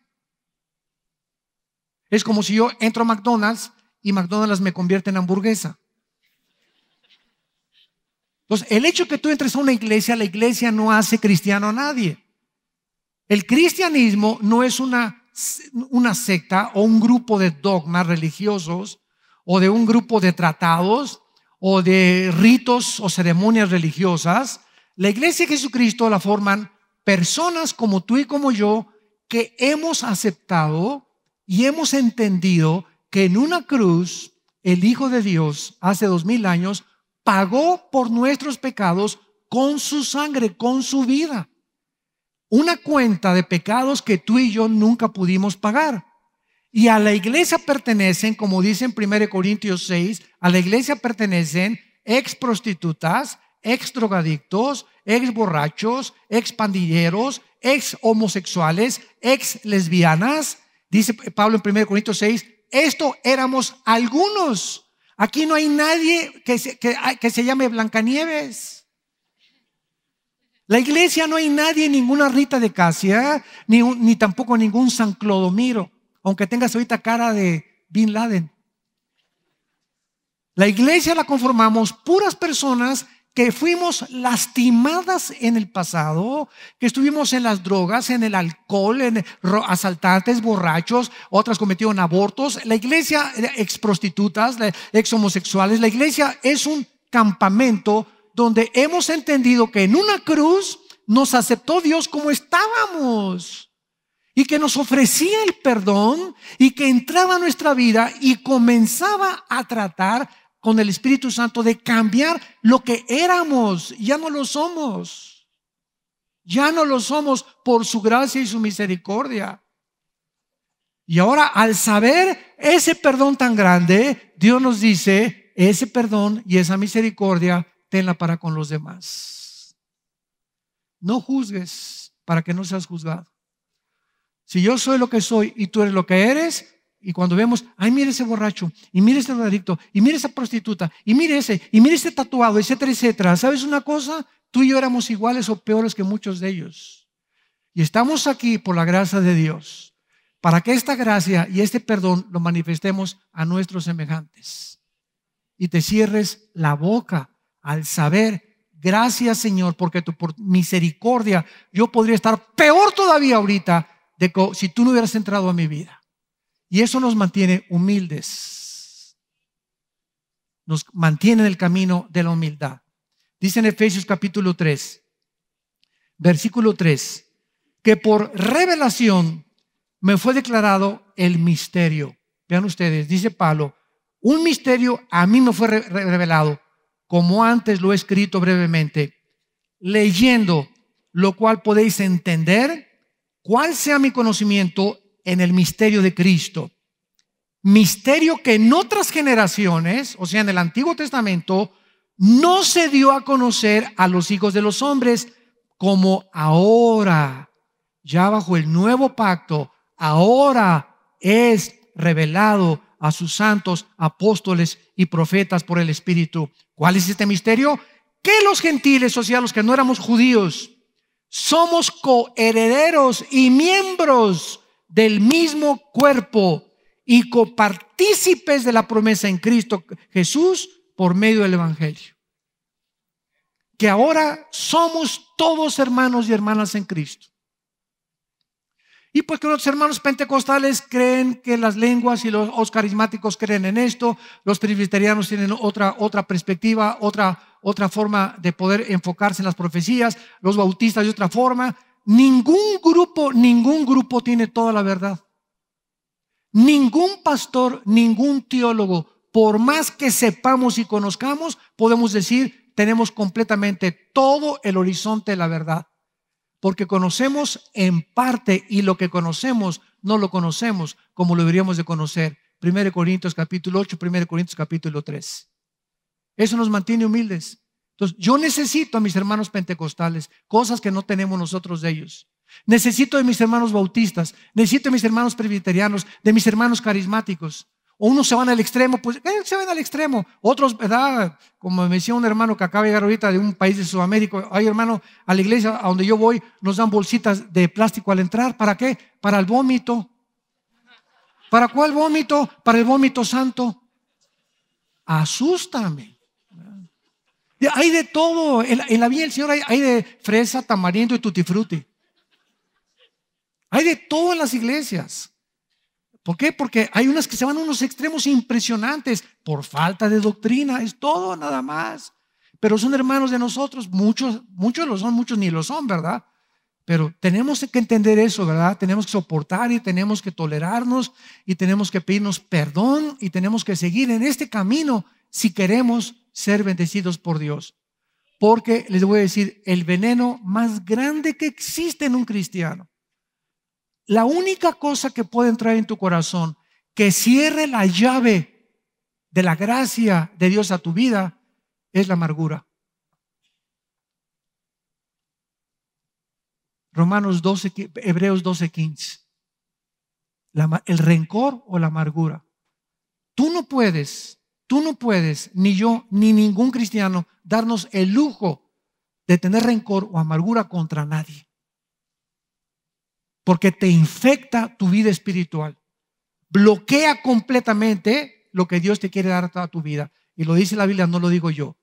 Es como si yo entro a McDonald's y McDonald's me convierte en hamburguesa. Entonces, el hecho que tú entres a una iglesia, la iglesia no hace cristiano a nadie. El cristianismo no es una, una secta o un grupo de dogmas religiosos o de un grupo de tratados o de ritos o ceremonias religiosas. La iglesia de Jesucristo la forman personas como tú y como yo que hemos aceptado y hemos entendido que en una cruz el Hijo de Dios hace dos mil años pagó por nuestros pecados con su sangre, con su vida. Una cuenta de pecados que tú y yo nunca pudimos pagar. Y a la iglesia pertenecen, como dice en 1 Corintios 6, a la iglesia pertenecen ex prostitutas, ex drogadictos, ex borrachos, ex pandilleros, ex homosexuales, ex lesbianas. Dice Pablo en 1 Corintios 6, esto éramos algunos. Aquí no hay nadie que se, que, se llame Blancanieves. La iglesia no hay nadie, ninguna Rita de Casia, ni, ni tampoco ningún San Clodomiro aunque tengas ahorita cara de Bin Laden. La iglesia la conformamos puras personas que fuimos lastimadas en el pasado, que estuvimos en las drogas, en el alcohol, en asaltantes, borrachos, otras cometieron abortos. La iglesia, eh, ex prostitutas, ex homosexuales, la iglesia es un campamento donde hemos entendido que en una cruz nos aceptó Dios como estábamos y que nos ofrecía el perdón y que entraba a nuestra vida y comenzaba a tratar con el Espíritu Santo de cambiar lo que éramos. Ya no lo somos. Ya no lo somos por su gracia y su misericordia. Y ahora al saber ese perdón tan grande, Dios nos dice, ese perdón y esa misericordia, tenla para con los demás. No juzgues para que no seas juzgado. Si yo soy lo que soy y tú eres lo que eres, y cuando vemos, ay, mire ese borracho, y mire ese drogadicto, y mire esa prostituta, y mire ese, y mire ese tatuado, etcétera, etcétera. ¿Sabes una cosa? Tú y yo éramos iguales o peores que muchos de ellos. Y estamos aquí por la gracia de Dios, para que esta gracia y este perdón lo manifestemos a nuestros semejantes. Y te cierres la boca al saber, gracias Señor, porque tu por misericordia yo podría estar peor todavía ahorita de si tú no hubieras entrado a mi vida. Y eso nos mantiene humildes. Nos mantiene en el camino de la humildad. Dice en Efesios capítulo 3, versículo 3, que por revelación me fue declarado el misterio. Vean ustedes, dice Pablo, un misterio a mí me fue revelado, como antes lo he escrito brevemente, leyendo, lo cual podéis entender cuál sea mi conocimiento en el misterio de Cristo. Misterio que en otras generaciones, o sea, en el Antiguo Testamento, no se dio a conocer a los hijos de los hombres como ahora, ya bajo el nuevo pacto, ahora es revelado a sus santos apóstoles y profetas por el Espíritu. ¿Cuál es este misterio? Que los gentiles, o sea, los que no éramos judíos, somos coherederos y miembros del mismo cuerpo y copartícipes de la promesa en Cristo Jesús por medio del Evangelio. Que ahora somos todos hermanos y hermanas en Cristo. Y pues que los hermanos pentecostales creen que las lenguas y los, carismáticos creen en esto, los presbiterianos tienen otra, otra perspectiva, otra, otra forma de poder enfocarse en las profecías, los bautistas de otra forma. Ningún grupo, ningún grupo tiene toda la verdad. Ningún pastor, ningún teólogo, por más que sepamos y conozcamos, podemos decir, tenemos completamente todo el horizonte de la verdad. Porque conocemos en parte y lo que conocemos no lo conocemos como lo deberíamos de conocer. 1 Corintios capítulo 8, 1 Corintios capítulo 3. Eso nos mantiene humildes. Entonces, yo necesito a mis hermanos pentecostales, cosas que no tenemos nosotros de ellos. Necesito de mis hermanos bautistas, necesito de mis hermanos presbiterianos, de mis hermanos carismáticos. O unos se van al extremo, pues eh, se van al extremo. Otros, ¿verdad? Como me decía un hermano que acaba de llegar ahorita de un país de Sudamérica, Ay hermano, a la iglesia a donde yo voy nos dan bolsitas de plástico al entrar. ¿Para qué? Para el vómito. ¿Para cuál vómito? Para el vómito santo. Asústame. Hay de todo. En la, vida del Señor hay, de fresa, tamarindo y tutti Hay de todo en las iglesias. ¿Por qué? Porque hay unas que se van a unos extremos impresionantes por falta de doctrina. Es todo, nada más. Pero son hermanos de nosotros. Muchos, muchos lo son, muchos ni lo son, ¿verdad? Pero tenemos que entender eso, ¿verdad? Tenemos que soportar y tenemos que tolerarnos y tenemos que pedirnos perdón y tenemos que seguir en este camino si queremos ser bendecidos por Dios. Porque les voy a decir, el veneno más grande que existe en un cristiano, la única cosa que puede entrar en tu corazón que cierre la llave de la gracia de Dios a tu vida es la amargura. Romanos 12, Hebreos 12, 15. el rencor o la amargura. Tú no puedes Tú no puedes, ni yo, ni ningún cristiano, darnos el lujo de tener rencor o amargura contra nadie. Porque te infecta tu vida espiritual. Bloquea completamente lo que Dios te quiere dar a tu vida. Y lo dice la Biblia, no lo digo yo.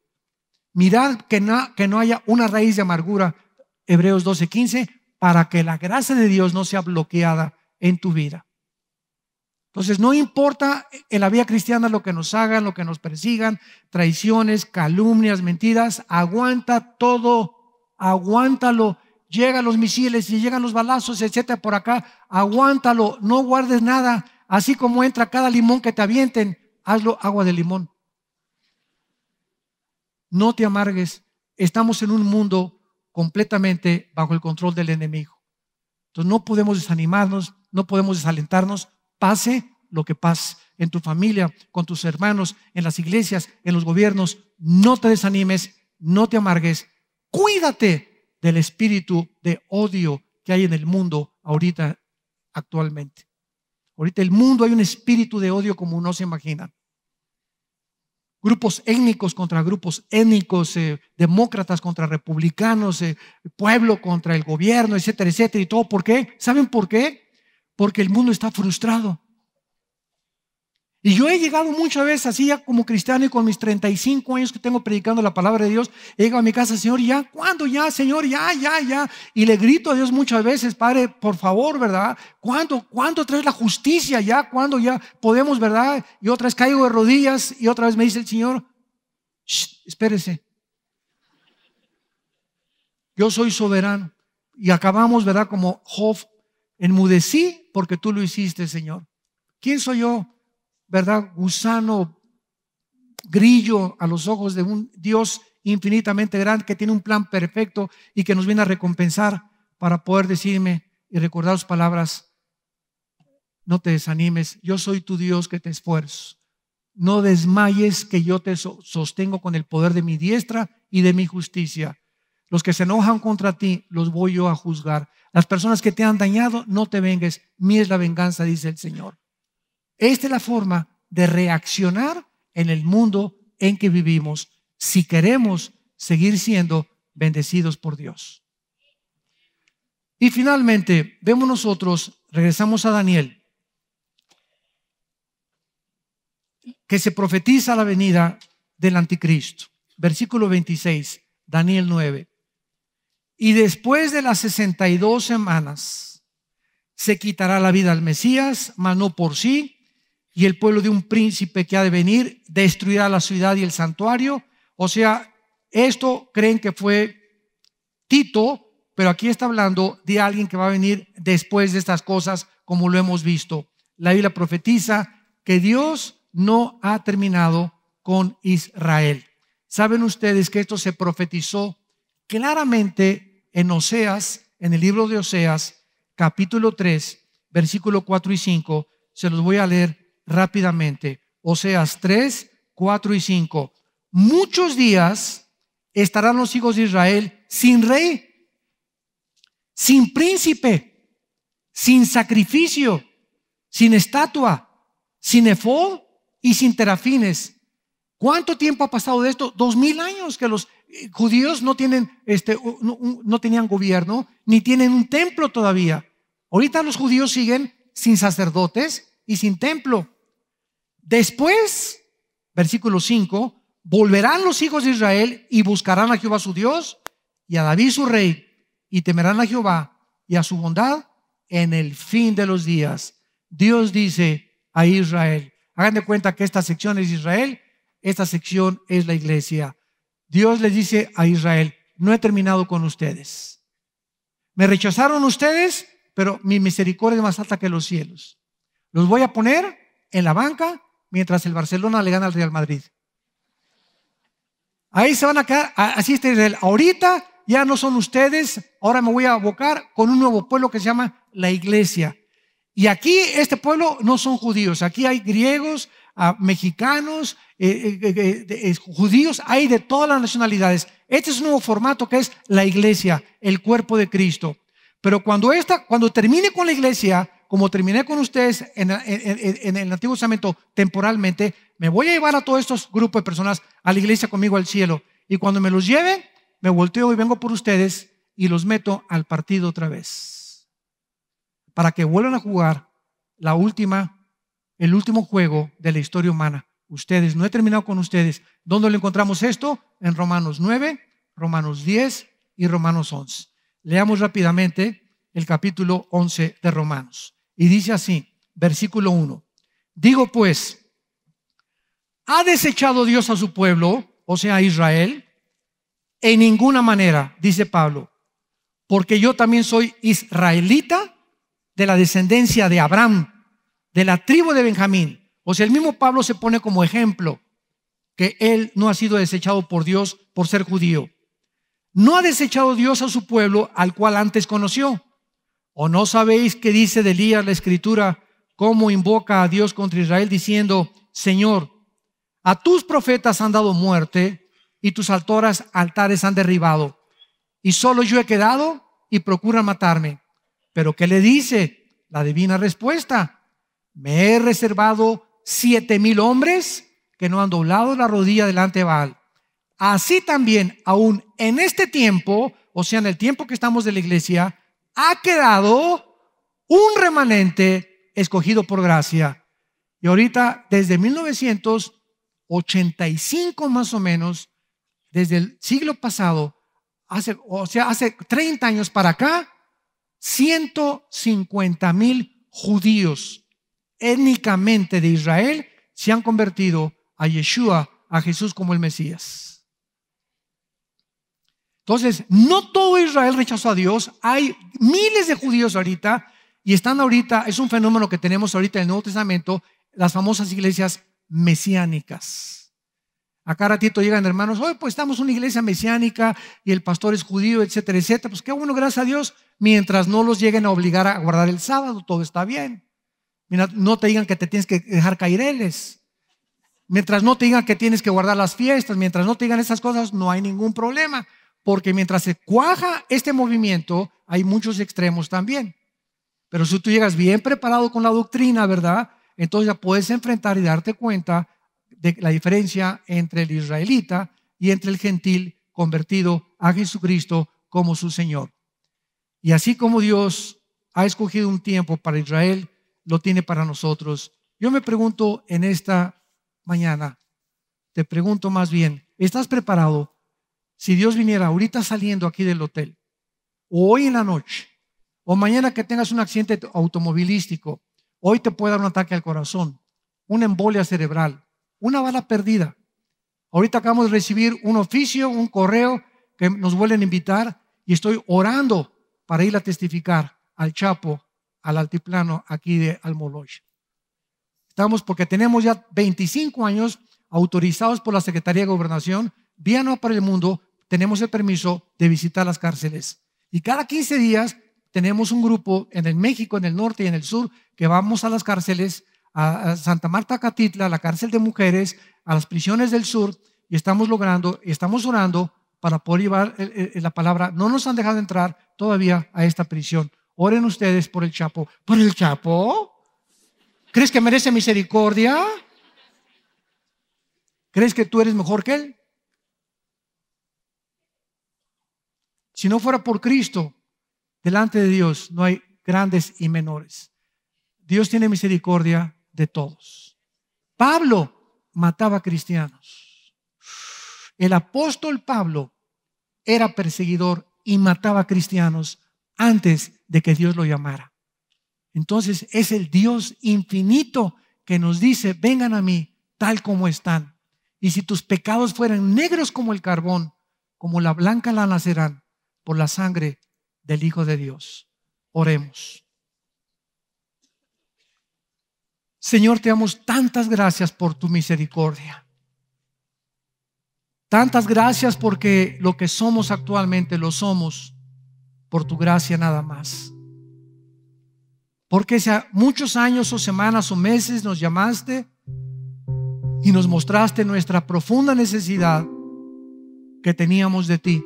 Mirad que no, que no haya una raíz de amargura, Hebreos 12:15, para que la gracia de Dios no sea bloqueada en tu vida. Entonces, no importa en la vida cristiana lo que nos hagan, lo que nos persigan, traiciones, calumnias, mentiras, aguanta todo, aguántalo. Llegan los misiles y llegan los balazos, etcétera, por acá, aguántalo, no guardes nada. Así como entra cada limón que te avienten, hazlo agua de limón. No te amargues. Estamos en un mundo completamente bajo el control del enemigo. Entonces, no podemos desanimarnos, no podemos desalentarnos pase lo que pase en tu familia, con tus hermanos, en las iglesias, en los gobiernos, no te desanimes, no te amargues, cuídate del espíritu de odio que hay en el mundo ahorita, actualmente. Ahorita el mundo hay un espíritu de odio como no se imagina: Grupos étnicos contra grupos étnicos, eh, demócratas contra republicanos, eh, pueblo contra el gobierno, etcétera, etcétera. ¿Y todo por qué? ¿Saben por qué? porque el mundo está frustrado. Y yo he llegado muchas veces así ya como cristiano y con mis 35 años que tengo predicando la palabra de Dios, he llegado a mi casa, Señor, ya, ¿cuándo ya, Señor? Ya, ya, ya. Y le grito a Dios muchas veces, Padre, por favor, ¿verdad? ¿Cuándo, cuándo traes la justicia ya? ¿Cuándo ya podemos, verdad? Y otra caigo de rodillas y otra vez me dice el Señor, espérese. Yo soy soberano. Y acabamos, ¿verdad? Como hof Enmudecí porque tú lo hiciste, Señor. ¿Quién soy yo? ¿Verdad? Gusano, grillo a los ojos de un Dios infinitamente grande que tiene un plan perfecto y que nos viene a recompensar para poder decirme y recordar sus palabras. No te desanimes, yo soy tu Dios que te esfuerzo. No desmayes que yo te sostengo con el poder de mi diestra y de mi justicia. Los que se enojan contra ti, los voy yo a juzgar. Las personas que te han dañado, no te vengues. mi es la venganza, dice el Señor. Esta es la forma de reaccionar en el mundo en que vivimos si queremos seguir siendo bendecidos por Dios. Y finalmente, vemos nosotros, regresamos a Daniel, que se profetiza la venida del anticristo. Versículo 26, Daniel 9. Y después de las 62 semanas se quitará la vida al Mesías, mas no por sí, y el pueblo de un príncipe que ha de venir destruirá la ciudad y el santuario. O sea, esto creen que fue Tito, pero aquí está hablando de alguien que va a venir después de estas cosas, como lo hemos visto. La Biblia profetiza que Dios no ha terminado con Israel. Saben ustedes que esto se profetizó claramente en Oseas, en el libro de Oseas, capítulo 3, versículo 4 y 5. Se los voy a leer rápidamente. Oseas 3, 4 y 5. Muchos días estarán los hijos de Israel sin rey, sin príncipe, sin sacrificio, sin estatua, sin efod y sin terafines. ¿Cuánto tiempo ha pasado de esto? Dos mil años que los judíos no, tienen, este, no, tenían gobierno, ni tienen un templo todavía. Ahorita los judíos siguen sin sacerdotes y sin templo. Después, versículo 5, volverán los hijos de Israel y buscarán a Jehová su Dios y a David su rey y temerán a Jehová y a su bondad en el fin de los días. Dios dice a Israel, hagan de cuenta que esta sección es Israel, esta sección es la iglesia. Dios les dice a Israel, no he terminado con ustedes. Me rechazaron ustedes, pero mi misericordia es más alta que los cielos. Los voy a poner en la banca mientras el Barcelona le gana al Real Madrid. Ahí se van a quedar, así está Israel. Ahorita ya no son ustedes, ahora me voy a abocar con un nuevo pueblo que se llama la iglesia. Y aquí este pueblo no son judíos, aquí hay griegos, ah, mexicanos, eh, eh, eh, judíos, hay de todas las nacionalidades. Este es un nuevo formato que es la iglesia, el cuerpo de Cristo. Pero cuando, esta, cuando termine con la iglesia, como terminé con ustedes en, el Antiguo Testamento temporalmente, me voy a llevar a todos estos grupos de personas a la iglesia conmigo al cielo. Y cuando me los lleve me volteo y vengo por ustedes y los meto al partido otra vez. Para que vuelvan a jugar la última, el último juego de la historia humana ustedes. No he terminado con ustedes. ¿Dónde lo encontramos esto? En Romanos 9, Romanos 10 y Romanos 11. Leamos rápidamente el capítulo 11 de Romanos. Y dice así, versículo 1. Digo pues, ¿ha desechado Dios a su pueblo, o sea, a Israel? En ninguna manera, dice Pablo, porque yo también soy israelita de la descendencia de Abraham, de la tribu de Benjamín. O si el mismo Pablo se pone como ejemplo que él no ha sido desechado por Dios por ser judío. No ha desechado Dios a su pueblo al cual antes conoció. ¿O no sabéis qué dice de Elías la escritura, cómo invoca a Dios contra Israel diciendo, Señor, a tus profetas han dado muerte y tus altoras, altares han derribado. Y solo yo he quedado y procura matarme. Pero ¿qué le dice? La divina respuesta. Me he reservado siete mil hombres que no han doblado la rodilla delante de Baal. Así también, aún en este tiempo, o sea, en el tiempo que estamos de la iglesia, ha quedado un remanente escogido por gracia. Y ahorita, desde 1985 más o menos, desde el siglo pasado, hace, o sea, hace 30 años para acá, 150 mil judíos étnicamente de Israel se han convertido a Yeshua, a Jesús como el Mesías. Entonces, no todo Israel rechazó a Dios. Hay miles de judíos ahorita y están ahorita, es un fenómeno que tenemos ahorita en el Nuevo Testamento, las famosas iglesias mesiánicas. Acá ratito llegan hermanos, hoy pues estamos una iglesia mesiánica y el pastor es judío, etcétera, etcétera. Pues qué bueno, gracias a Dios, mientras no los lleguen a obligar a guardar el sábado, todo está bien no te digan que te tienes que dejar caireles. Mientras no te digan que tienes que guardar las fiestas, mientras no te digan esas cosas, no hay ningún problema. Porque mientras se cuaja este movimiento, hay muchos extremos también. Pero si tú llegas bien preparado con la doctrina, ¿verdad? Entonces ya puedes enfrentar y darte cuenta de la diferencia entre el israelita y entre el gentil convertido a Jesucristo como su Señor. Y así como Dios ha escogido un tiempo para Israel, lo tiene para nosotros. Yo me pregunto en esta mañana, te pregunto más bien, ¿estás preparado si Dios viniera ahorita saliendo aquí del hotel, o hoy en la noche, o mañana que tengas un accidente automovilístico, hoy te puede dar un ataque al corazón, una embolia cerebral, una bala perdida? Ahorita acabamos de recibir un oficio, un correo que nos vuelven a invitar y estoy orando para ir a testificar al Chapo al altiplano aquí de Almoloya, Estamos porque tenemos ya 25 años autorizados por la Secretaría de Gobernación, Vía no para el Mundo, tenemos el permiso de visitar las cárceles. Y cada 15 días tenemos un grupo en el México, en el norte y en el sur, que vamos a las cárceles, a Santa Marta Catitla, la cárcel de mujeres, a las prisiones del sur, y estamos logrando, estamos orando para poder llevar la palabra. No nos han dejado entrar todavía a esta prisión Oren ustedes por el Chapo. ¿Por el Chapo? ¿Crees que merece misericordia? ¿Crees que tú eres mejor que él? Si no fuera por Cristo, delante de Dios no hay grandes y menores. Dios tiene misericordia de todos. Pablo mataba cristianos. El apóstol Pablo era perseguidor y mataba cristianos antes de que Dios lo llamara. Entonces es el Dios infinito que nos dice, vengan a mí tal como están. Y si tus pecados fueran negros como el carbón, como la blanca lana serán por la sangre del Hijo de Dios. Oremos. Señor, te damos tantas gracias por tu misericordia. Tantas gracias porque lo que somos actualmente lo somos por tu gracia nada más. Porque sea muchos años o semanas o meses nos llamaste y nos mostraste nuestra profunda necesidad que teníamos de ti.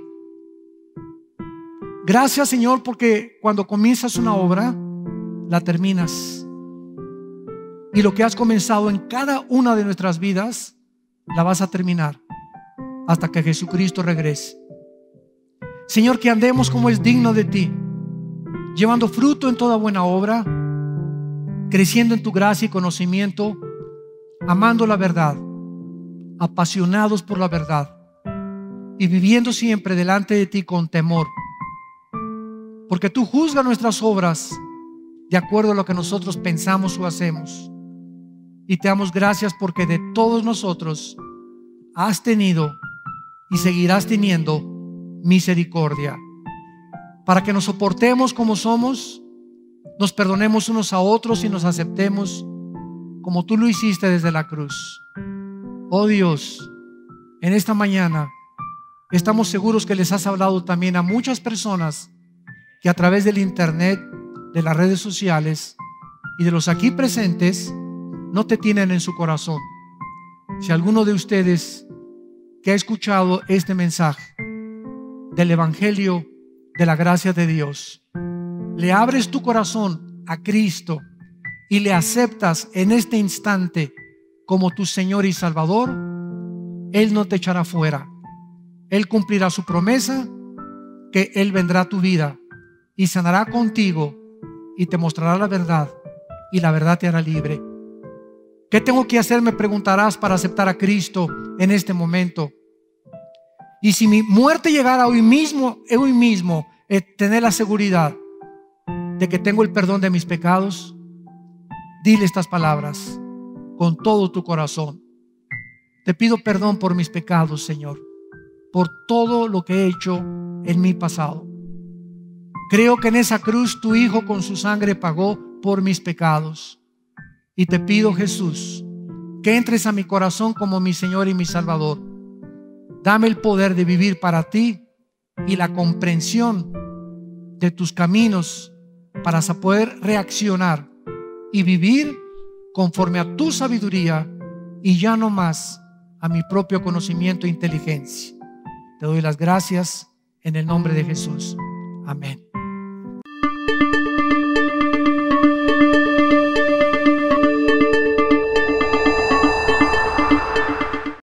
Gracias Señor porque cuando comienzas una obra, la terminas. Y lo que has comenzado en cada una de nuestras vidas, la vas a terminar hasta que Jesucristo regrese. Señor, que andemos como es digno de ti, llevando fruto en toda buena obra, creciendo en tu gracia y conocimiento, amando la verdad, apasionados por la verdad y viviendo siempre delante de ti con temor. Porque tú juzgas nuestras obras de acuerdo a lo que nosotros pensamos o hacemos. Y te damos gracias porque de todos nosotros has tenido y seguirás teniendo misericordia, para que nos soportemos como somos, nos perdonemos unos a otros y nos aceptemos como tú lo hiciste desde la cruz. Oh Dios, en esta mañana estamos seguros que les has hablado también a muchas personas que a través del Internet, de las redes sociales y de los aquí presentes no te tienen en su corazón. Si alguno de ustedes que ha escuchado este mensaje del Evangelio de la gracia de Dios, le abres tu corazón a Cristo y le aceptas en este instante como tu Señor y Salvador, Él no te echará fuera. Él cumplirá su promesa, que Él vendrá a tu vida y sanará contigo y te mostrará la verdad y la verdad te hará libre. ¿Qué tengo que hacer? Me preguntarás para aceptar a Cristo en este momento. Y si mi muerte llegara hoy mismo, hoy mismo, tener la seguridad de que tengo el perdón de mis pecados, dile estas palabras con todo tu corazón. Te pido perdón por mis pecados, Señor, por todo lo que he hecho en mi pasado. Creo que en esa cruz tu Hijo con su sangre pagó por mis pecados. Y te pido, Jesús, que entres a mi corazón como mi Señor y mi Salvador Dame el poder de vivir para ti y la comprensión de tus caminos para poder reaccionar y vivir conforme a tu sabiduría y ya no más a mi propio conocimiento e inteligencia. Te doy las gracias en el nombre de Jesús. Amén.